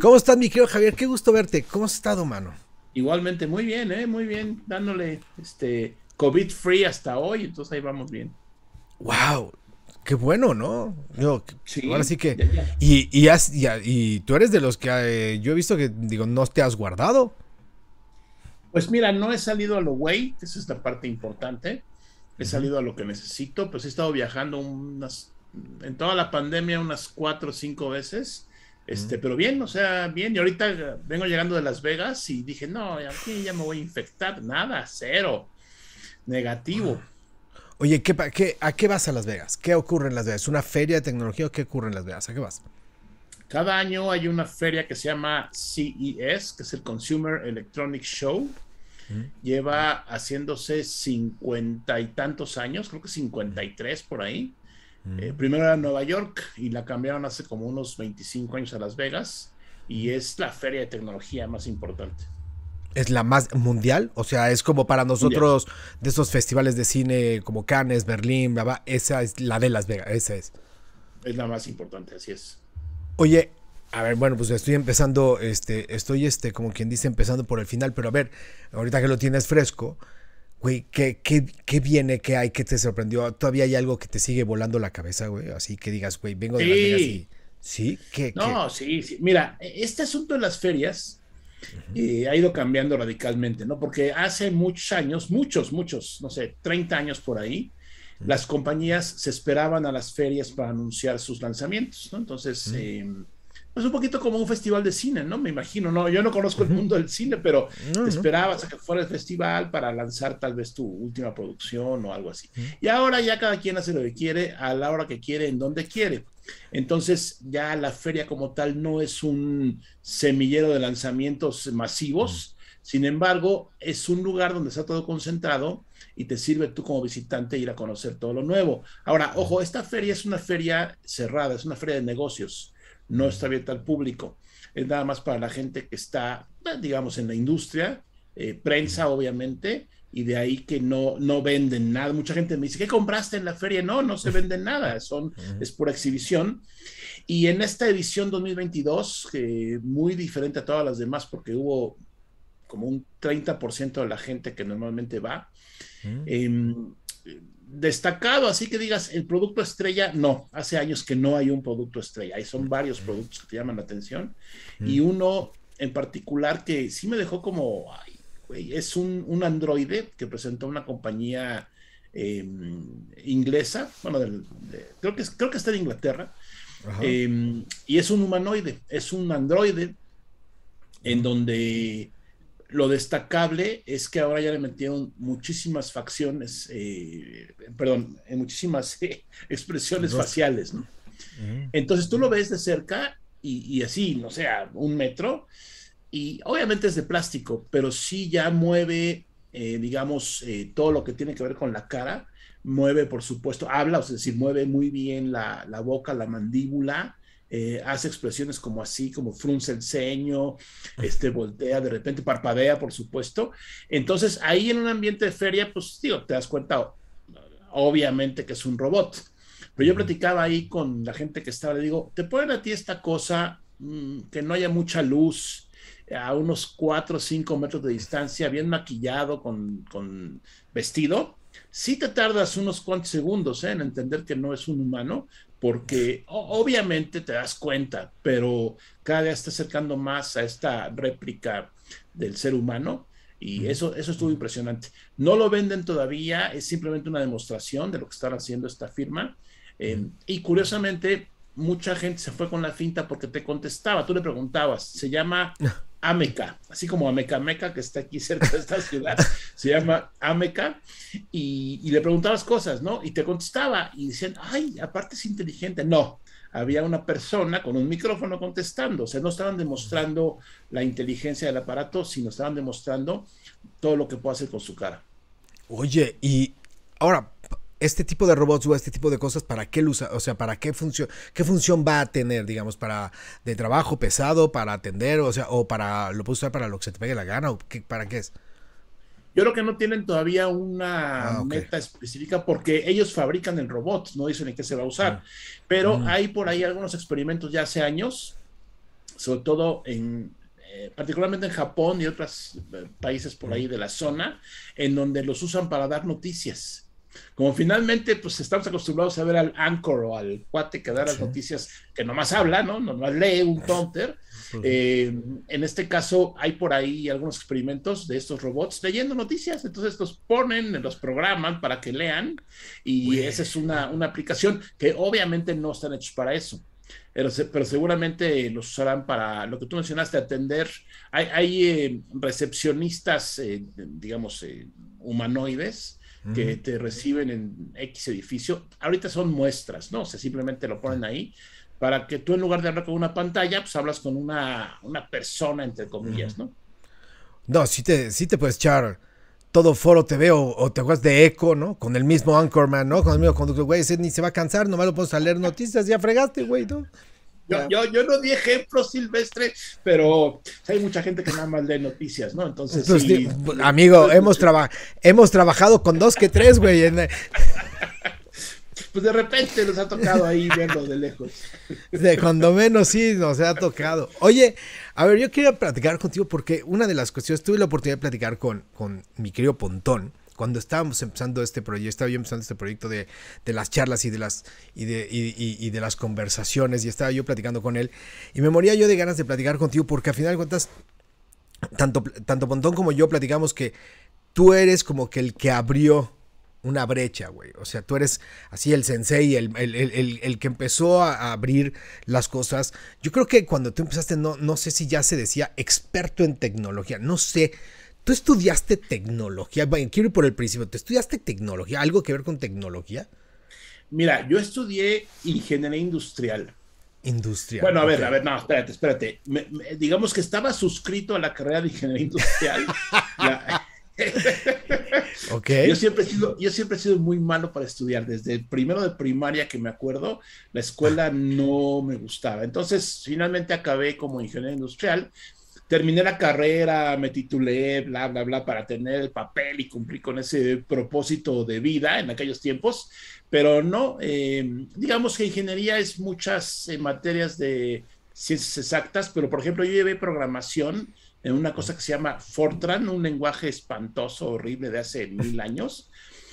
¿Cómo estás, mi querido Javier? Qué gusto verte. ¿Cómo has estado, mano? Igualmente, muy bien, ¿eh? Muy bien, dándole este COVID free hasta hoy, entonces ahí vamos bien. ¡Wow! Qué bueno, ¿no? sí, ahora sí que. Y, y, tú eres de los que eh, yo he visto que, digo, no te has guardado. Pues mira, no he salido a lo güey, esa es la parte importante. He salido a lo que necesito, pues he estado viajando en toda la pandemia unas cuatro o cinco veces este, pero bien, o sea, bien. Y ahorita eh, vengo llegando de Las Vegas y dije, no, aquí ya me voy a infectar. Nada, cero. Negativo. Oye, ¿qué, a qué vas a Las Vegas? ¿Qué ocurre en Las Vegas? ¿Una feria de tecnología o qué ocurre en Las Vegas? ¿A qué vas? Cada año hay una feria que se llama CES, que es el Consumer Electronic Show. Lleva haciéndose cincuenta y tantos años, creo que cincuenta y tres por ahí. Eh, primero era Nueva York y la cambiaron hace como unos 25 años a Las Vegas y es la feria de tecnología más importante. ¿Es la más mundial? O sea, es como para nosotros de esos festivales de cine como Cannes, Berlín, esa es la de Las Vegas, esa es. Es la más importante, así es. Oye, a ver, bueno, pues estoy empezando, este, estoy este, como quien dice, empezando por el final, pero a ver, ahorita que lo tienes fresco, Güey, ¿qué, qué, qué viene? ¿Qué hay? ¿Qué te sorprendió? ¿Todavía hay algo que te sigue volando la cabeza, güey? Así que digas, güey, vengo de sí. Las ferias ¿Sí? ¿Qué, no, sí, sí. Mira, e, este asunto de las ferias eh, ha ido cambiando radicalmente, ¿no? Porque hace muchos años, muchos, muchos, no sé, 30 años por ahí, las compañías se esperaban a las ferias para anunciar sus lanzamientos, ¿no? Entonces es un poquito como un festival de cine, ¿no? Me imagino, no, yo no conozco el mundo del cine, pero no, esperabas a que fuera el festival para lanzar tal vez tu última producción o algo así. Y ahora ya cada quien hace lo que quiere, a la hora que quiere, en donde quiere. Entonces ya la feria como tal no es un semillero de lanzamientos masivos, sin embargo, es un lugar donde está todo concentrado y te sirve tú como visitante ir a conocer todo lo nuevo. Ahora, ojo, esta feria es una feria cerrada, es una feria de negocios no está abierta al público. Es nada más para la gente que está, pues, digamos, en la industria, eh, prensa, obviamente, y de ahí que no, no venden nada. Mucha gente me dice, ¿qué compraste en la feria? No, no se venden nada, son, es por exhibición. Y en esta edición 2022, muy diferente a todas las demás, porque hubo como un 30% de la gente que normalmente va, eh, destacado, así que digas, el producto estrella, no, hace años que no hay un producto estrella, hay son varios productos que te llaman la atención y uno en particular que sí me dejó como, es un, un androide que presentó una compañía em, inglesa, bueno, creo, que, creo que está en Inglaterra, em, y es un humanoide, es un androide en donde lo destacable es que ahora ya le metieron muchísimas facciones, eh, perdón, eh, muchísimas eh, expresiones faciales, ¿no? Mm. Entonces tú lo ves de cerca y, así, no sé, un metro, y obviamente es de plástico, pero sí ya mueve, digamos, todo lo que tiene que ver con la cara, mueve, por supuesto, habla, o sea, es mueve muy bien la boca, la mandíbula, eh, hace expresiones como así, como frunce el ceño, este, voltea, de repente parpadea, por supuesto. Entonces, ahí en un ambiente de feria, pues, digo, te das cuenta, obviamente, que es un robot. Pero yo platicaba ahí con la gente que estaba, le digo, te ponen a ti esta cosa mm, que no haya mucha luz, a unos 4 o 5 metros de distancia, bien maquillado, con, vestido, si te tardas unos cuantos segundos ¿eh? en entender que no es un humano, porque obviamente te das cuenta, pero cada día está acercando más a esta réplica del ser humano y eso, eso estuvo impresionante. No lo venden todavía, es simplemente una demostración de lo que está haciendo esta firma. Eh, y curiosamente, mucha gente se fue con la finta porque te contestaba, tú le preguntabas, se llama Ameca, e así como Amecameca, e e que está aquí cerca de esta ciudad, se llama Ameca, y, y, le preguntabas cosas, ¿no? Y te contestaba, y decían, ay, aparte es inteligente. No, había una persona con un micrófono contestando, o sea, no estaban demostrando la inteligencia del aparato, sino estaban demostrando todo lo que puede hacer con su cara. Oye, y ahora, este tipo de robots o este tipo de cosas, ¿para qué lo usa? O sea, ¿para qué función, qué función va a tener, digamos, para de trabajo pesado, para atender, o sea, o para, lo puedes usar para lo que se te pegue la gana, o qué, para qué es? Yo creo que no tienen todavía una ah, meta específica porque ellos fabrican el robot, no dicen en qué se va a usar. Ah. Pero mm. hay por ahí algunos experimentos ya hace años, sobre todo en, eh, particularmente en Japón y otros eh, países por ahí mm. de la zona, en donde los usan para dar noticias. Como finalmente, pues estamos acostumbrados a ver al anchor o al cuate que da las noticias que nomás habla, ¿no? Nomás lee un counter. Eh, en este caso, hay por ahí algunos experimentos de estos robots leyendo noticias. Entonces, los ponen, los programan para que lean. Y esa es una, una aplicación que obviamente no están hechos para eso. Pero, pero, seguramente los usarán para lo que tú mencionaste, atender. Hay, hay eh, recepcionistas, eh, digamos, humanoides que te reciben en X edificio. Ahorita son muestras, ¿no? O sea, simplemente lo ponen ahí para que tú en lugar de hablar con una pantalla, pues hablas con una, persona, entre comillas, ¿no? No, sí te, sí te puedes echar todo foro te veo o te juegas de eco, ¿no? Con el mismo Anchorman, ¿no? Con el mismo conductor, güey, ese ni se va a cansar, nomás lo pones a leer noticias, ya fregaste, güey, ¿no? Yo, no di ejemplo silvestre, pero hay mucha gente que nada más lee noticias, ¿no? Entonces, pues, sí, amigo, hemos, hemos trabajado con dos que tres, güey. pues de repente nos ha tocado ahí verlo de lejos. De cuando menos sí nos ha tocado. Oye, a ver, yo quería platicar contigo porque una de las cuestiones, tuve la oportunidad de platicar con, con mi querido Pontón, cuando estábamos empezando este proyecto, estaba yo empezando este proyecto de, las charlas y de las, y de, las conversaciones, y estaba yo platicando con él, y me moría yo de ganas de platicar contigo, porque al final de cuentas, tanto, tanto Pontón como yo platicamos que tú eres como que el que abrió una brecha, güey. O sea, tú eres así el sensei, el, el, que empezó a abrir las cosas. Yo creo que cuando tú empezaste, no, no sé si ya se decía experto en tecnología, no sé. ¿Tú estudiaste tecnología? Bueno, quiero ir por el principio. te estudiaste tecnología? ¿Algo que ver con tecnología? Mira, yo estudié ingeniería industrial. Industrial. Bueno, a ver, a ver, no, espérate, espérate. digamos que estaba suscrito a la carrera de ingeniería industrial. Ok. Yo siempre, he sido, yo siempre he sido muy malo para estudiar. Desde el primero de primaria que me acuerdo, la escuela no me gustaba. Entonces, finalmente acabé como ingeniero industrial terminé la carrera, me titulé, bla, bla, bla, para tener el papel y cumplir con ese propósito de vida en aquellos tiempos, pero no, eh, digamos que ingeniería es muchas eh, materias de ciencias exactas, pero por ejemplo yo llevé programación en una cosa que se llama Fortran, un lenguaje espantoso, horrible de hace mil años.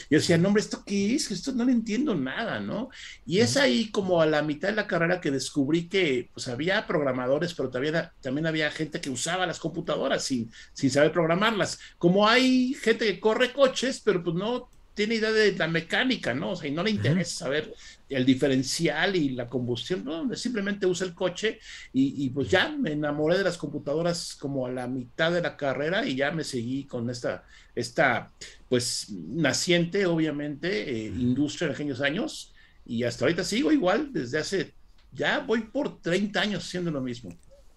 Yo decía, no, hombre, ¿esto qué es? Esto no le entiendo nada, ¿no? Y es ahí como a la mitad de la carrera que descubrí que pues había programadores, pero también, también había gente que usaba las computadoras sin, sin saber programarlas. Como hay gente que corre coches, pero pues no tiene idea de la mecánica, ¿no? O sea, y no le interesa saber el diferencial y la combustión, no, simplemente usa el coche y, pues ya me enamoré de las computadoras como a la mitad de la carrera y ya me seguí con esta, esta pues naciente, obviamente, eh, industria de aquellos años y hasta ahorita sigo igual desde hace, ya voy por 30 años haciendo lo mismo.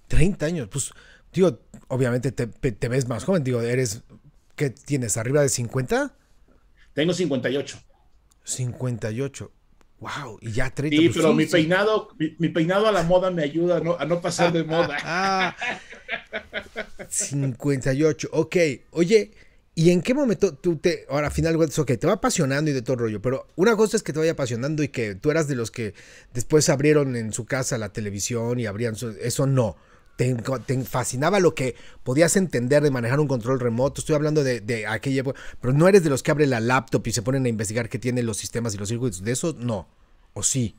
30 años, pues, digo, obviamente te, te ves más joven, digo, eres, ¿qué tienes? ¿Arriba de 50? Tengo 58. 58. Wow, y ya 30. Y pues pero mi peinado, mi, peinado a la moda me ayuda a no, pasar de moda. 58, ah. ok. Oye, ¿y en qué momento tú te, ahora al final, ok, te va apasionando y de todo rollo, pero una cosa es que te vaya apasionando y que tú eras de los que después abrieron en su casa la televisión y abrían, eso no. Te, fascinaba lo que podías entender de manejar un control remoto. Estoy hablando de, aquella pero no eres de los que abre la laptop y se ponen a investigar qué tienen los sistemas y los circuitos. De eso no, o sí.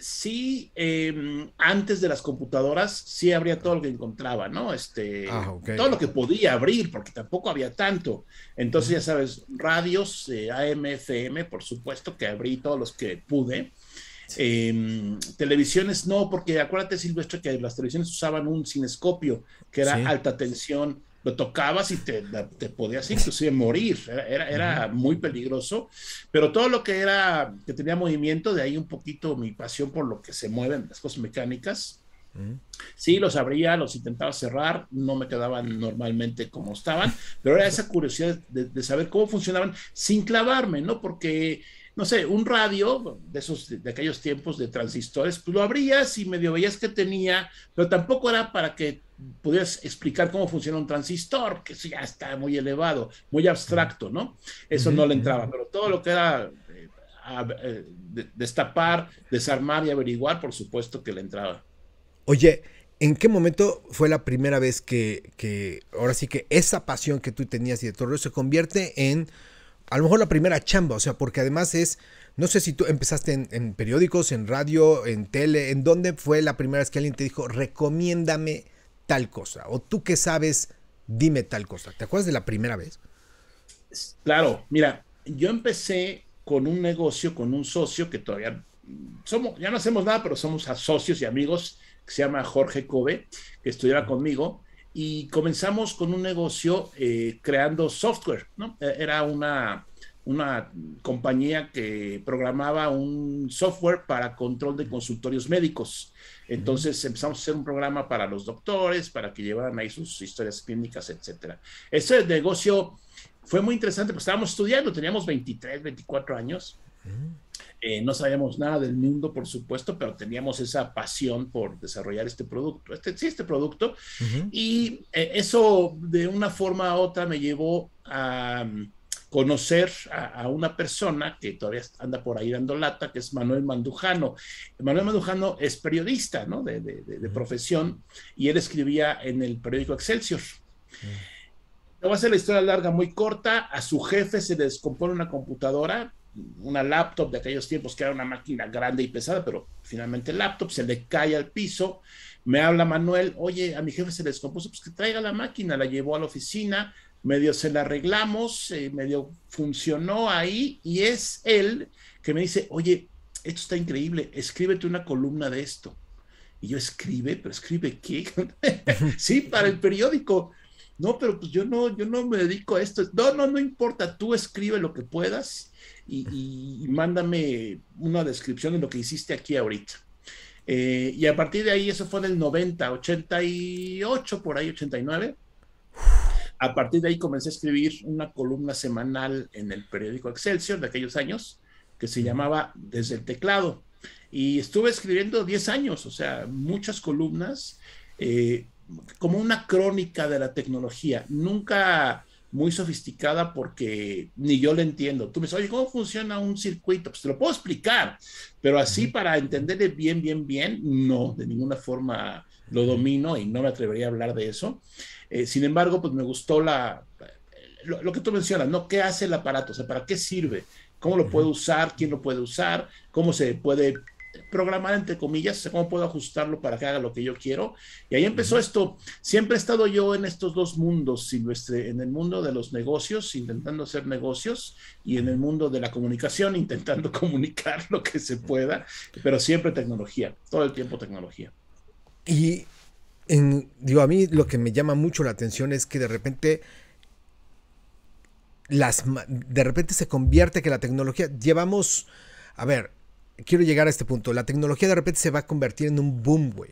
Sí, em, antes de las computadoras sí abría todo lo que encontraba, ¿no? Este, ah, todo lo que podía abrir, porque tampoco había tanto. Entonces, ya sabes, radios, eh, AM, FM, por supuesto que abrí todos los que pude eh, televisiones no, porque acuérdate, Silvestre, que las televisiones usaban un cinescopio, que era alta tensión, lo tocabas y te, te podías inclusive morir, era, era, muy peligroso, pero todo lo que era, que tenía movimiento, de ahí un poquito mi pasión por lo que se mueven, las cosas mecánicas, Sí, los abría, los intentaba cerrar, no me quedaban normalmente como estaban, pero era esa curiosidad de, de saber cómo funcionaban sin clavarme, ¿no? Porque no sé, un radio de esos de aquellos tiempos de transistores, pues lo abrías y medio veías que tenía, pero tampoco era para que pudieras explicar cómo funciona un transistor, que eso ya está muy elevado, muy abstracto, ¿no? Eso no le entraba, pero todo lo que era eh, eh, destapar, desarmar y averiguar, por supuesto que le entraba. Oye, ¿En qué momento fue la primera vez que, que, ahora sí que esa pasión que tú tenías y de todo se convierte en a lo mejor la primera chamba, o sea, porque además es, no sé si tú empezaste en, periódicos, en radio, en tele, ¿en dónde fue la primera vez que alguien te dijo, recomiéndame tal cosa? O tú que sabes, dime tal cosa. ¿Te acuerdas de la primera vez? Claro, mira, yo empecé con un negocio, con un socio que todavía somos, ya no hacemos nada, pero somos socios y amigos, que se llama Jorge Cove, que estudiaba conmigo y comenzamos con un negocio eh, creando software, ¿no? Eh, era una, una compañía que programaba un software para control de consultorios médicos. Entonces empezamos a hacer un programa para los doctores, para que llevaran ahí sus historias clínicas, etcétera. Ese negocio fue muy interesante, pues estábamos estudiando, teníamos 23, 24 años. Eh, no sabíamos nada del mundo, por supuesto, pero teníamos esa pasión por desarrollar este producto, este, sí, este producto. Y eh, eso de una forma u otra me llevó a mm, conocer a, una persona que todavía anda por ahí dando lata, que es Manuel Mandujano. Manuel Mandujano es periodista, ¿no? De, profesión, y él escribía en el periódico Excelsior. no va a ser la historia larga, muy corta. A su jefe se le descompone una computadora, una laptop de aquellos tiempos que era una máquina grande y pesada, pero finalmente el laptop se le cae al piso. Me habla Manuel, oye, a mi jefe se le descompuso, pues que traiga la máquina, la llevó a la oficina, medio se la arreglamos, eh, medio funcionó ahí y es él que me dice, oye, esto está increíble, escríbete una columna de esto. Y yo escribe, pero escribe qué? sí, para el periódico. No, pero pues yo no, yo no me dedico a esto. No, no, no importa, tú escribe lo que puedas y, mándame una descripción de lo que hiciste aquí ahorita. Eh, y a partir de ahí, eso fue en el 90, 88, por ahí, 89. A partir de ahí comencé a escribir una columna semanal en el periódico Excelsior de aquellos años, que se llamaba Desde el Teclado. Y estuve escribiendo 10 años, o sea, muchas columnas, eh, como una crónica de la tecnología. Nunca muy sofisticada porque ni yo la entiendo. Tú me dices, oye, ¿cómo funciona un circuito? Pues te lo puedo explicar, pero así para entenderle bien, bien, bien, no, de ninguna forma lo domino y no me atrevería a hablar de eso. Eh, sin embargo, pues me gustó la, lo, lo, que tú mencionas, ¿no? ¿Qué hace el aparato? O sea, ¿para qué sirve? ¿Cómo lo puede usar? ¿Quién lo puede usar? ¿Cómo se puede programar entre comillas, cómo puedo ajustarlo para que haga lo que yo quiero. Y ahí empezó esto. Siempre he estado yo en estos dos mundos, en el mundo de los negocios, intentando hacer negocios, y en el mundo de la comunicación, intentando comunicar lo que se pueda, pero siempre tecnología, todo el tiempo tecnología. Y digo, a mí lo que me llama mucho la atención es que de repente las de repente se convierte que la tecnología llevamos a ver, quiero llegar a este punto. La tecnología de repente se va a convertir en un boom, güey.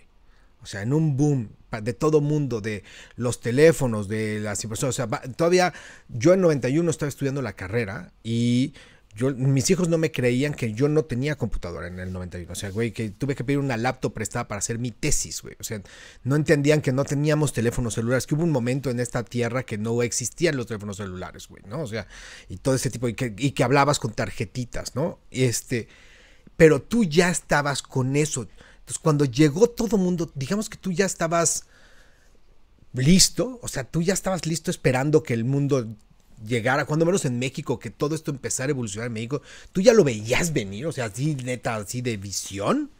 O sea, en un boom de todo mundo, de los teléfonos, de las impresoras. O sea, todavía yo en 91 estaba estudiando la carrera y yo, mis hijos no me creían que yo no tenía computadora en el 91. O sea, güey, que tuve que pedir una laptop prestada para hacer mi tesis, güey. O sea, no entendían que no teníamos teléfonos celulares, que hubo un momento en esta tierra que no existían los teléfonos celulares, güey, ¿no? O sea, y todo ese tipo, y que, y que hablabas con tarjetitas, ¿no? Este, pero tú ya estabas con eso. Entonces, cuando llegó todo mundo, digamos que tú ya estabas listo, o sea, tú ya estabas listo esperando que el mundo llegara, cuando menos en México, que todo esto empezara a evolucionar en México, ¿tú ya lo veías venir? O sea, así neta, así de visión.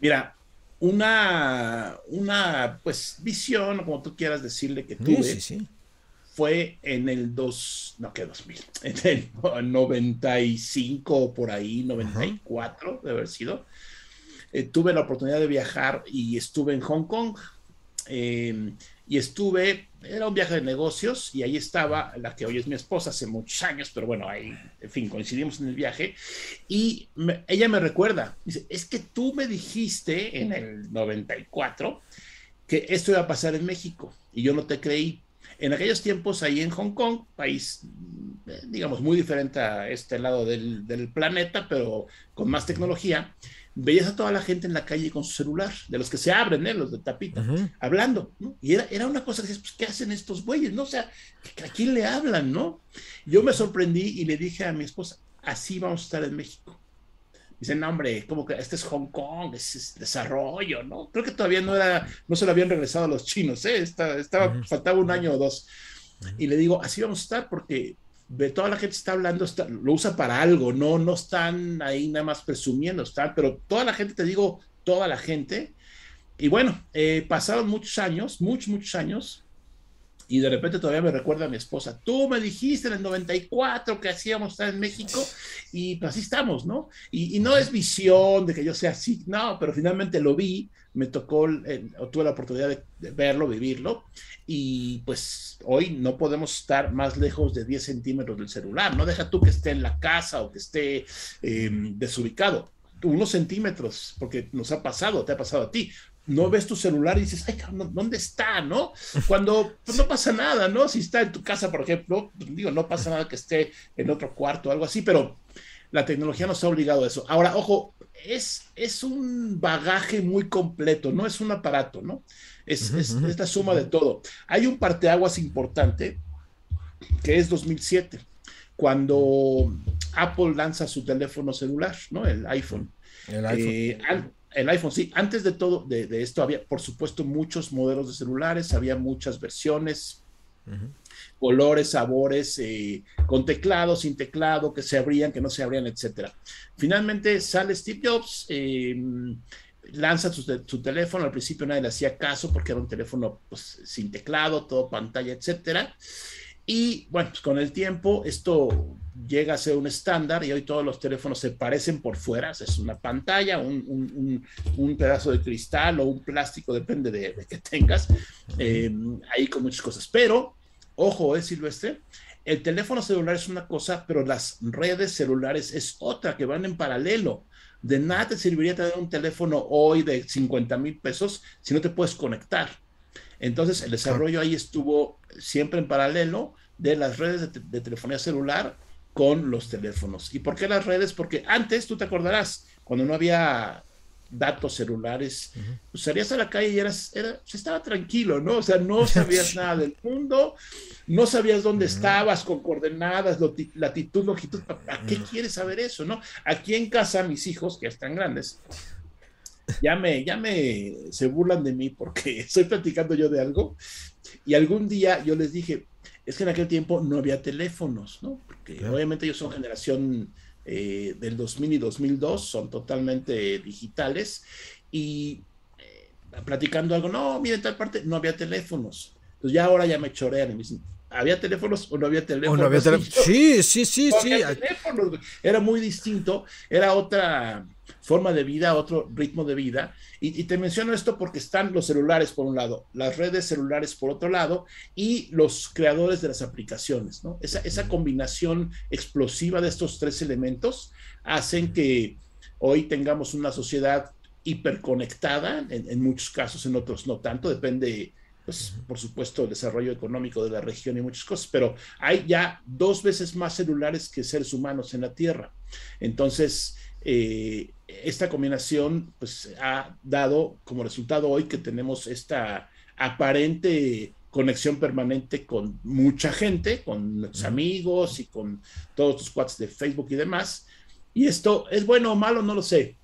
Mira, una, una pues visión, como tú quieras decirle que tuve, sí, sí, sí fue en el 2, no que 2000, en el 95 por ahí, 94 de haber sido, eh, tuve la oportunidad de viajar y estuve en Hong Kong. Em, y estuve, era un viaje de negocios y ahí estaba la que hoy es mi esposa hace muchos años, pero bueno, ahí, en fin, coincidimos en el viaje y ella me recuerda, dice, es que tú me dijiste en el 94 que esto iba a pasar en México y yo no te creí en aquellos tiempos, ahí en Hong Kong, país, eh, digamos, muy diferente a este lado del, planeta, pero con más tecnología, veías a toda la gente en la calle con su celular, de los que se abren, ¿eh? los de tapita, hablando, Y era, una cosa que dices, pues, ¿qué hacen estos bueyes? No, o sea, ¿a quién le hablan, no? Yo me sorprendí y le dije a mi esposa, así vamos a estar en México. Dicen, hombre, como que este es Hong Kong, es, desarrollo, ¿no? Creo que todavía no era, no se lo habían regresado a los chinos, ¿eh? Estaba, faltaba un año o dos. Y le digo, así vamos a estar porque de toda la gente está hablando, lo usa para algo, no, no están ahí nada más presumiendo, están, pero toda la gente, te digo, toda la gente. Y bueno, eh, pasaron muchos años, muchos, muchos años, y de repente todavía me recuerda a mi esposa, tú me dijiste en el 94 que hacíamos estar en México y pues así estamos, ¿no? Y, no es visión de que yo sea así, no, pero finalmente lo vi, me tocó, tuve la oportunidad de, verlo, vivirlo y pues hoy no podemos estar más lejos de 10 centímetros del celular, no deja tú que esté en la casa o que esté em, desubicado, unos centímetros, porque nos ha pasado, te ha pasado a ti no ves tu celular y dices, ay, ¿dónde está? ¿No? Cuando pues, no pasa nada, ¿no? Si está en tu casa, por ejemplo, pues, digo, no pasa nada que esté en otro cuarto o algo así, pero la tecnología nos ha obligado a eso. Ahora, ojo, es, es un bagaje muy completo, no es un aparato, ¿no? Es, la suma de todo. Hay un parteaguas importante que es 2007, cuando Apple lanza su teléfono celular, ¿no? El iPhone. El iPhone. Eh, el iPhone, sí, antes de todo, de, esto había, por supuesto, muchos modelos de celulares, había muchas versiones, colores, sabores, eh, con teclado, sin teclado, que se abrían, que no se abrían, etcétera. Finalmente sale Steve Jobs, eh, lanza su, teléfono, al principio nadie le hacía caso porque era un teléfono pues, sin teclado, todo pantalla, etcétera. Y bueno, pues, con el tiempo esto llega a ser un estándar y hoy todos los teléfonos se parecen por fuera, es una pantalla, un, pedazo de cristal o un plástico, depende de, que tengas, eh, ahí con muchas cosas. Pero, ojo, es eh, Silvestre, el teléfono celular es una cosa, pero las redes celulares es otra, que van en paralelo. De nada te serviría tener un teléfono hoy de 50 mil pesos si no te puedes conectar. Entonces, el desarrollo ahí estuvo siempre en paralelo de las redes de telefonía celular con los teléfonos. ¿Y por qué las redes? Porque antes, tú te acordarás, cuando no había datos celulares, pues, salías a la calle y eras, estaba tranquilo, ¿no? O sea, no sabías nada del mundo, no sabías dónde estabas con coordenadas, latitud, longitud, ¿a qué quieres saber eso, no? Aquí en casa mis hijos, que ya están grandes, ya me, ya me, se burlan de mí porque estoy platicando yo de algo y algún día yo les dije, es que en aquel tiempo no había teléfonos, ¿no? Porque obviamente ellos son generación eh, del 2000 y 2002, son totalmente digitales. Y eh, platicando algo, no, mire, tal parte no había teléfonos. Entonces ya ahora ya me chorean y me había teléfonos o no había teléfonos. Sí, sí, sí, sí. Teléfonos. Era muy distinto, era otra forma de vida, otro ritmo de vida. Y, te menciono esto porque están los celulares por un lado, las redes celulares por otro lado y los creadores de las aplicaciones. ¿no? Esa, combinación explosiva de estos tres elementos hacen que hoy tengamos una sociedad hiperconectada, en muchos casos, en otros no tanto, depende pues por supuesto el desarrollo económico de la región y muchas cosas, pero hay ya dos veces más celulares que seres humanos en la Tierra. Entonces, eh, esta combinación pues ha dado como resultado hoy que tenemos esta aparente conexión permanente con mucha gente, con nuestros amigos y con todos los cuates de Facebook y demás. Y esto es bueno o malo, no lo sé.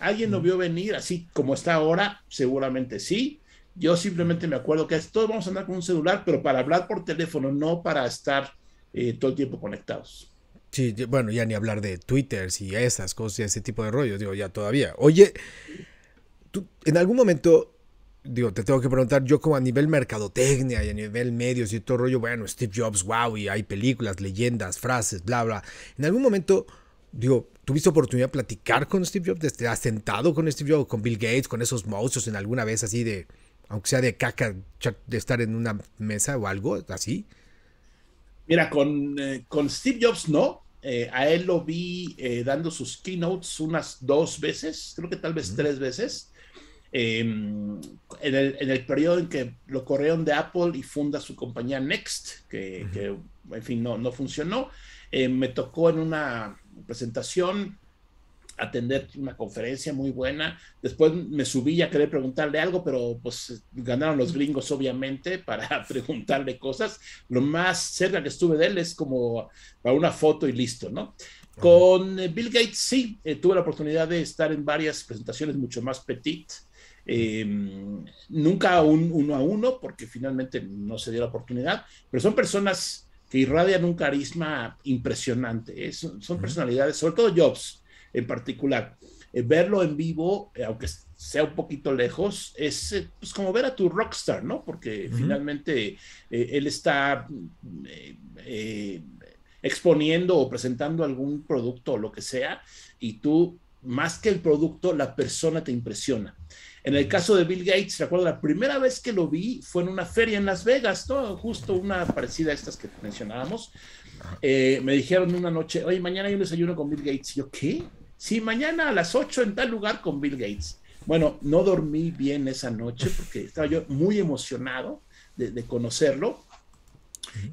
¿Alguien lo vio venir así como está ahora? Seguramente sí. Yo simplemente me acuerdo que es, todos vamos a andar con un celular, pero para hablar por teléfono, no para estar eh, todo el tiempo conectados. Sí, bueno, ya ni hablar de Twitter y esas cosas, y ese tipo de rollo, digo, ya todavía. Oye, tú en algún momento, digo, te tengo que preguntar, yo como a nivel mercadotecnia y a nivel medios y todo rollo, bueno, Steve Jobs, wow, y hay películas, leyendas, frases, bla, bla. En algún momento, digo, ¿tuviste oportunidad de platicar con Steve Jobs? ¿Te has sentado con Steve Jobs, con Bill Gates, con esos monstruos en alguna vez así de, aunque sea de caca, de estar en una mesa o algo así? Mira, con, eh, con Steve Jobs no. Eh, a él lo vi eh, dando sus keynotes unas dos veces, creo que tal vez tres veces. Em, en el, en, el, periodo en que lo corrieron de Apple y funda su compañía Next, que, que en fin, no, no funcionó. me tocó en una presentación atender una conferencia muy buena. Después me subí a querer preguntarle algo, pero pues ganaron los gringos obviamente para preguntarle cosas. Lo más cerca que estuve de él es como para una foto y listo, ¿no? Con eh, Bill Gates sí, eh, tuve la oportunidad de estar en varias presentaciones mucho más petit. Em, nunca uno a uno, porque finalmente no se dio la oportunidad, pero son personas que irradian un carisma impresionante. ¿eh? son personalidades, sobre todo Jobs, en particular. Eh, verlo en vivo, eh, aunque sea un poquito lejos, es eh, pues como ver a tu rockstar, ¿no? Porque finalmente él está mm, exponiendo o presentando algún producto o lo que sea, y tú, más que el producto, la persona te impresiona. En el caso de Bill Gates, recuerdo la primera vez que lo vi fue en una feria en Las Vegas, ¿no? justo una parecida a estas que mencionábamos. me dijeron una noche, oye, mañana hay un desayuno con Bill Gates. Y yo, ¿qué? Si mañana a las 8 en tal lugar con Bill Gates. Bueno, no dormí bien esa noche porque estaba yo muy emocionado de, conocerlo.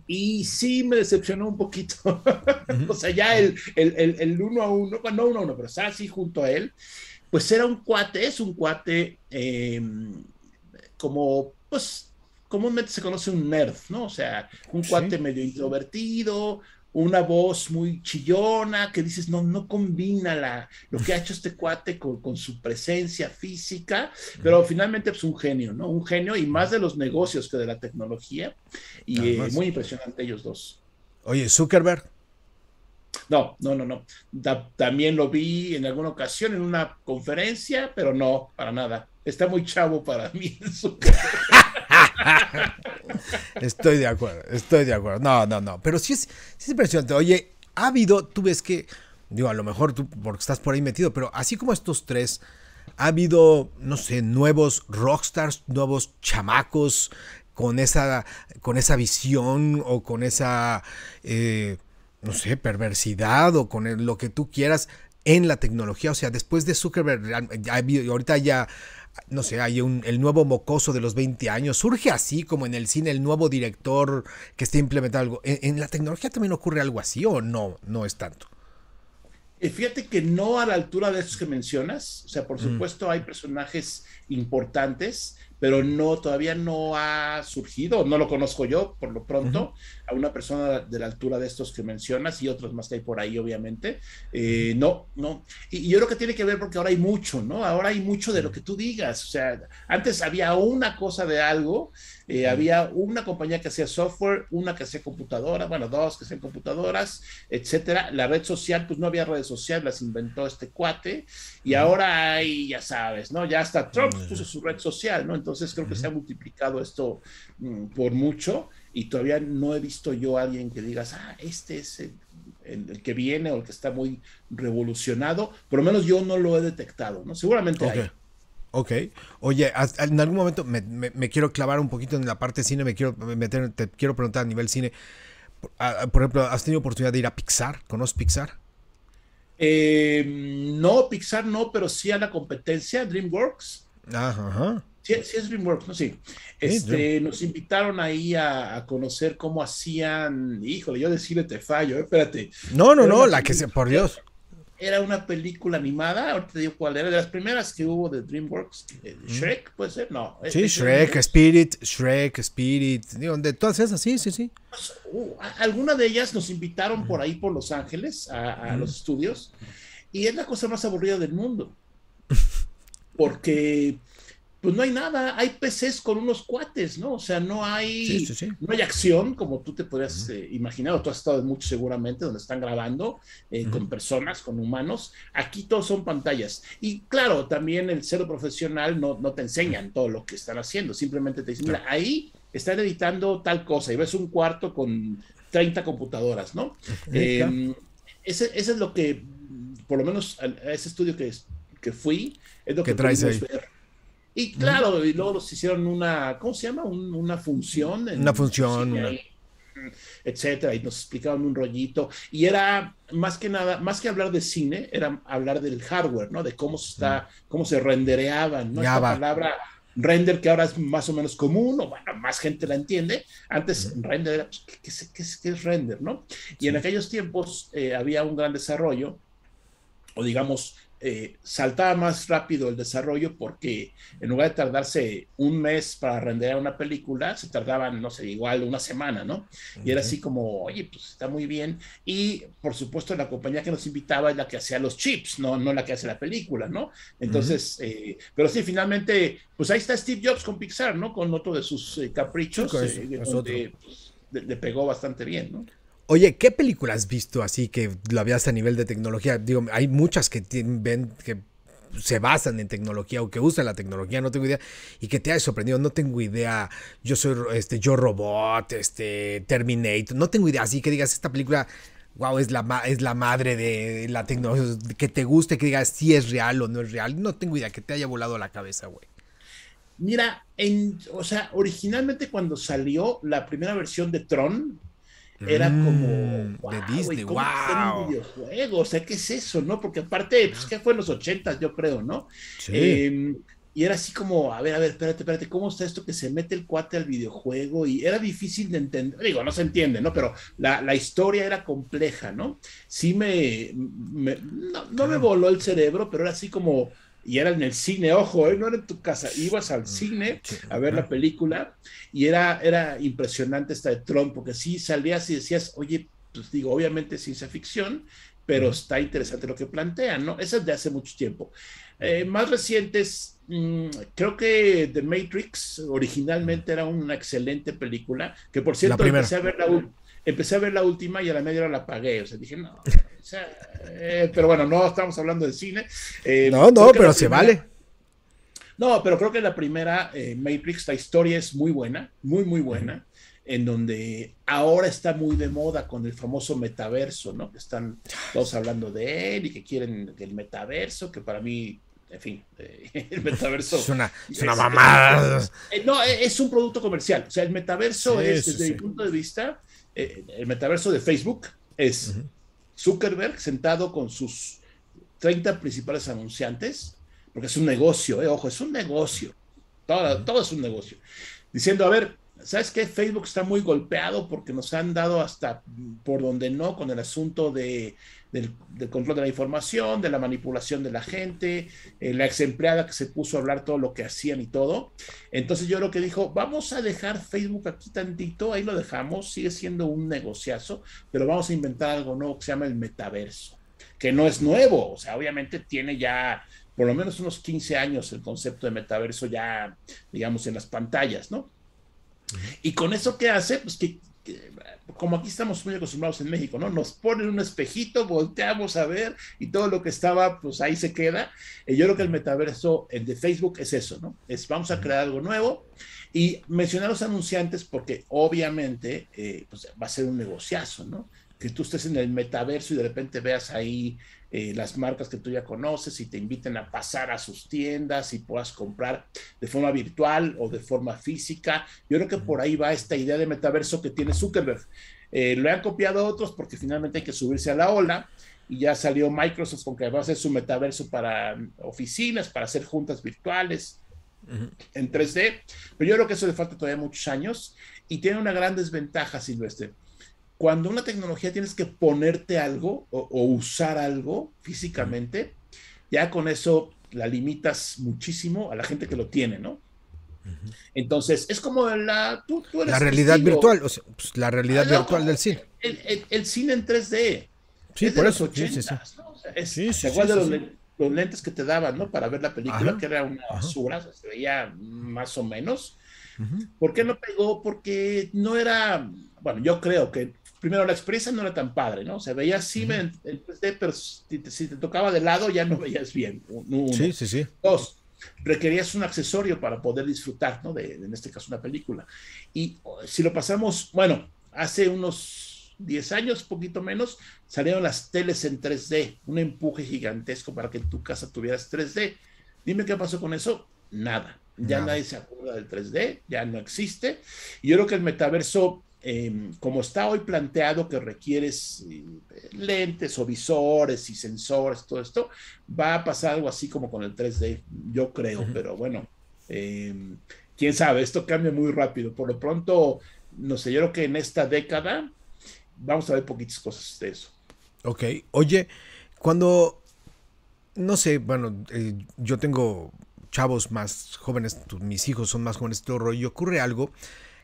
Y sí me decepcionó un poquito. o sea, ya el, el, uno a uno, bueno, no uno a uno, pero estaba así junto a él. Pues era un cuate, es un cuate em, como, pues comúnmente se conoce un nerd, ¿no? O sea, un cuate medio introvertido, una voz muy chillona que dices, no, no combina la, lo que ha hecho este cuate con, su presencia física, pero finalmente es pues, un genio, ¿no? Un genio y más de los negocios que de la tecnología. Y es eh, muy impresionante ellos dos. Oye, Zuckerberg. No, no, no, no. también lo vi en alguna ocasión en una conferencia, pero no, para nada. Está muy chavo para mí Zuckerberg. estoy de acuerdo, estoy de acuerdo. No, no, no. Pero sí es, impresionante. Oye, ha habido, tú ves que, digo, a lo mejor tú porque estás por ahí metido, pero así como estos tres, ha habido, no sé, nuevos rockstars, nuevos chamacos con esa, con esa visión o con esa, eh, no sé, perversidad o con lo que tú quieras en la tecnología. O sea, después de Zuckerberg, ahorita ya no sé, hay un, el nuevo mocoso de los 20 años, surge así como en el cine el nuevo director que está implementando algo. ¿En, la tecnología también ocurre algo así o no? No es tanto. fíjate que no a la altura de esos que mencionas, o sea, por mm. supuesto hay personajes importantes, pero no, todavía no ha surgido, no lo conozco yo por lo pronto, a una persona de la altura de estos que mencionas y otros más que hay por ahí, obviamente. Eh, no, no. Y, yo creo que tiene que ver porque ahora hay mucho, ¿no? Ahora hay mucho de lo que tú digas. O sea, antes había una cosa de algo, eh, había una compañía que hacía software, una que hacía computadora, bueno, dos que hacían computadoras, etcétera. La red social, pues no había redes sociales, las inventó este cuate. Y ahora hay, ya sabes, ¿no? Ya hasta Trump puso su red social, ¿no? Entonces creo que se ha multiplicado esto mm, por mucho y todavía no he visto yo a alguien que digas, ah, este es el, que viene o el que está muy revolucionado, por lo menos yo no lo he detectado, ¿no? Seguramente hay. Ok. Oye, en algún momento me, quiero clavar un poquito en la parte cine, me quiero meter, te quiero preguntar a nivel cine. Por ejemplo, ¿has tenido oportunidad de ir a Pixar? ¿Conoces Pixar? Em, no, Pixar no, pero sí a la competencia, DreamWorks. Ah, ajá. Sí, es DreamWorks, ¿no? Sí. Este, nos invitaron ahí a, conocer cómo hacían. Híjole, yo decirle te fallo, ¿eh? espérate. No, no, no, la que se, por Dios era una película animada, ahorita te digo cuál era, de las primeras que hubo de DreamWorks, eh, mm. Shrek, puede ser, no. Sí, Shrek, Spirit, Shrek, Spirit, de todas esas, sí, sí, sí. Algunas pues, uh, alguna de ellas nos invitaron por ahí, por Los Ángeles, a, los estudios, y es la cosa más aburrida del mundo, porque pues no hay nada, hay PCs con unos cuates, ¿no? O sea, no hay, No hay acción como tú te podrías eh, imaginar, o tú has estado mucho seguramente donde están grabando eh, con personas, con humanos. Aquí todos son pantallas. Y claro, también el ser profesional no, te enseñan todo lo que están haciendo, simplemente te dicen, mira, ahí están editando tal cosa y ves un cuarto con 30 computadoras, ¿no? Eh, ese, ese, es lo que, por lo menos a, ese estudio que, que fui, es lo que traes Ver y claro, y luego los hicieron una, ¿cómo se llama? una función. una función. Una... etcétera, y nos explicaban un rollito. Y era más que nada, más que hablar de cine, era hablar del hardware, ¿no? De cómo se está, cómo se rendereaban, ¿no? Esta palabra render que ahora es más o menos común, o bueno, más gente la entiende. Antes render era, ¿qué, es render, no? Y en aquellos tiempos eh, había un gran desarrollo, o digamos, eh, saltaba más rápido el desarrollo porque en lugar de tardarse un mes para renderar una película, se tardaban, no sé, igual una semana, ¿no? Y era así como, oye, pues está muy bien. Y por supuesto, la compañía que nos invitaba es la que hacía los chips, no, no la que hace la película, ¿no? Entonces, eh, pero sí, finalmente, pues ahí está Steve Jobs con Pixar, ¿no? Con otro de sus eh, caprichos, donde pues, le pegó bastante bien, ¿no? Oye, ¿qué película has visto así que lo veas a nivel de tecnología? Digo, hay muchas que ven que se basan en tecnología o que usan la tecnología, no tengo idea, y que te haya sorprendido, no tengo idea. Yo soy este yo robot, este Terminator, no tengo idea, así que digas esta película Wow, es la, es la madre de la tecnología. Que te guste, que digas si es real o no es real. No tengo idea, que te haya volado la cabeza, güey. Mira, en, o sea, originalmente cuando salió la primera versión de Tron, era como mm, wow, de Disney, wow. Un videojuego? O sea, ¿qué es eso, no? Porque aparte, ah. pues, que fue en los ochentas, yo creo, no? Em, y era así como, a ver, a ver, espérate, espérate, ¿cómo está esto que se mete el cuate al videojuego? Y era difícil de entender, digo, no se entiende, ¿no? Pero la, historia era compleja, ¿no? Sí me, no, me voló el cerebro, pero era así como, y era en el cine, ojo, ¿eh? no era en tu casa, ibas al mm, cine a ver la película y era, era impresionante esta de Trump, porque sí salías y decías, oye, pues digo, obviamente es ciencia ficción, pero está interesante lo que plantean, ¿no? Esa es de hace mucho tiempo. Eh, más recientes, mm, creo que The Matrix originalmente era una excelente película, que por cierto empecé a ver la, última empecé a ver la última y a la media la apagué. O sea, dije, no. O sea, eh, pero bueno, no estamos hablando de cine. Eh, no, no, pero se vale. No, pero creo que la primera eh, Matrix, la historia es muy buena, muy, muy buena. En donde ahora está muy de moda con el famoso metaverso, ¿no? Que están todos hablando de él y que quieren el metaverso, que para mí en fin, el metaverso. Es una, es mamada. no, es un producto comercial. O sea, el metaverso es, desde mi punto de vista, eh, el metaverso de Facebook es Zuckerberg sentado con sus 30 principales anunciantes, porque es un negocio, eh, ojo, es un negocio, todo, todo es un negocio, diciendo, a ver, ¿sabes qué? Facebook está muy golpeado porque nos han dado hasta por donde no con el asunto de del, control de la información, de la manipulación de la gente, eh, la ex empleada que se puso a hablar todo lo que hacían y todo. Entonces yo lo que dijo, vamos a dejar Facebook aquí tantito, ahí lo dejamos, sigue siendo un negociazo, pero vamos a inventar algo nuevo que se llama el metaverso, que no es nuevo, o sea, obviamente tiene ya por lo menos unos 15 años el concepto de metaverso ya, digamos, en las pantallas, ¿no? Y con eso ¿qué hace, pues que eh, como aquí estamos muy acostumbrados en México, ¿no? Nos ponen un espejito, volteamos a ver y todo lo que estaba, pues ahí se queda. Y eh, yo creo que el metaverso de Facebook es eso, ¿no? Es vamos a crear algo nuevo y mencionar los anunciantes porque obviamente eh, pues, va a ser un negociazo, ¿no? Que tú estés en el metaverso y de repente veas ahí eh, las marcas que tú ya conoces y te inviten a pasar a sus tiendas y puedas comprar de forma virtual o de forma física. Yo creo que por ahí va esta idea de metaverso que tiene Zuckerberg. Eh, lo han copiado otros porque finalmente hay que subirse a la ola y ya salió Microsoft con que va a hacer su metaverso para mm, oficinas, para hacer juntas virtuales, en 3D, pero yo creo que eso le falta todavía muchos años y tiene una gran desventaja, Silvestre cuando una tecnología tienes que ponerte algo o, usar algo físicamente, ya con eso la limitas muchísimo a la gente que lo tiene, ¿no? Entonces, es como la... la realidad virtual, o sea, pues, la realidad ah, virtual del cine. El, cine en 3D. Sí, por eso. Los igual de los, lentes que te daban, ¿no? Para ver la película, que era una basura, se veía más o menos. ¿Por qué no pegó? Porque no era, bueno, yo creo que primero la experiencia no era tan padre, ¿no? O sea, veías sí en, 3D, pero si te, tocaba de lado ya no veías bien. sí, sí, sí. Dos, requerías un accesorio para poder disfrutar, ¿no? De, en este caso una película. Y oh, si lo pasamos, bueno, hace unos 10 años, poquito menos, salieron las teles en 3D, un empuje gigantesco para que en tu casa tuvieras 3D. Dime qué pasó con eso. Nada. Ya nadie se acuerda del 3D, ya no existe. Y yo creo que el metaverso Em, como está hoy planteado que requieres eh, lentes o visores y sensores, todo esto, va a pasar algo así como con el 3D, yo creo, pero bueno, em, quién sabe, esto cambia muy rápido. Por lo pronto, no sé, yo creo que en esta década vamos a ver poquitas cosas de eso. Ok, oye, cuando, no sé, bueno, eh, yo tengo chavos más jóvenes, mis hijos son más jóvenes, todo rollo, ocurre algo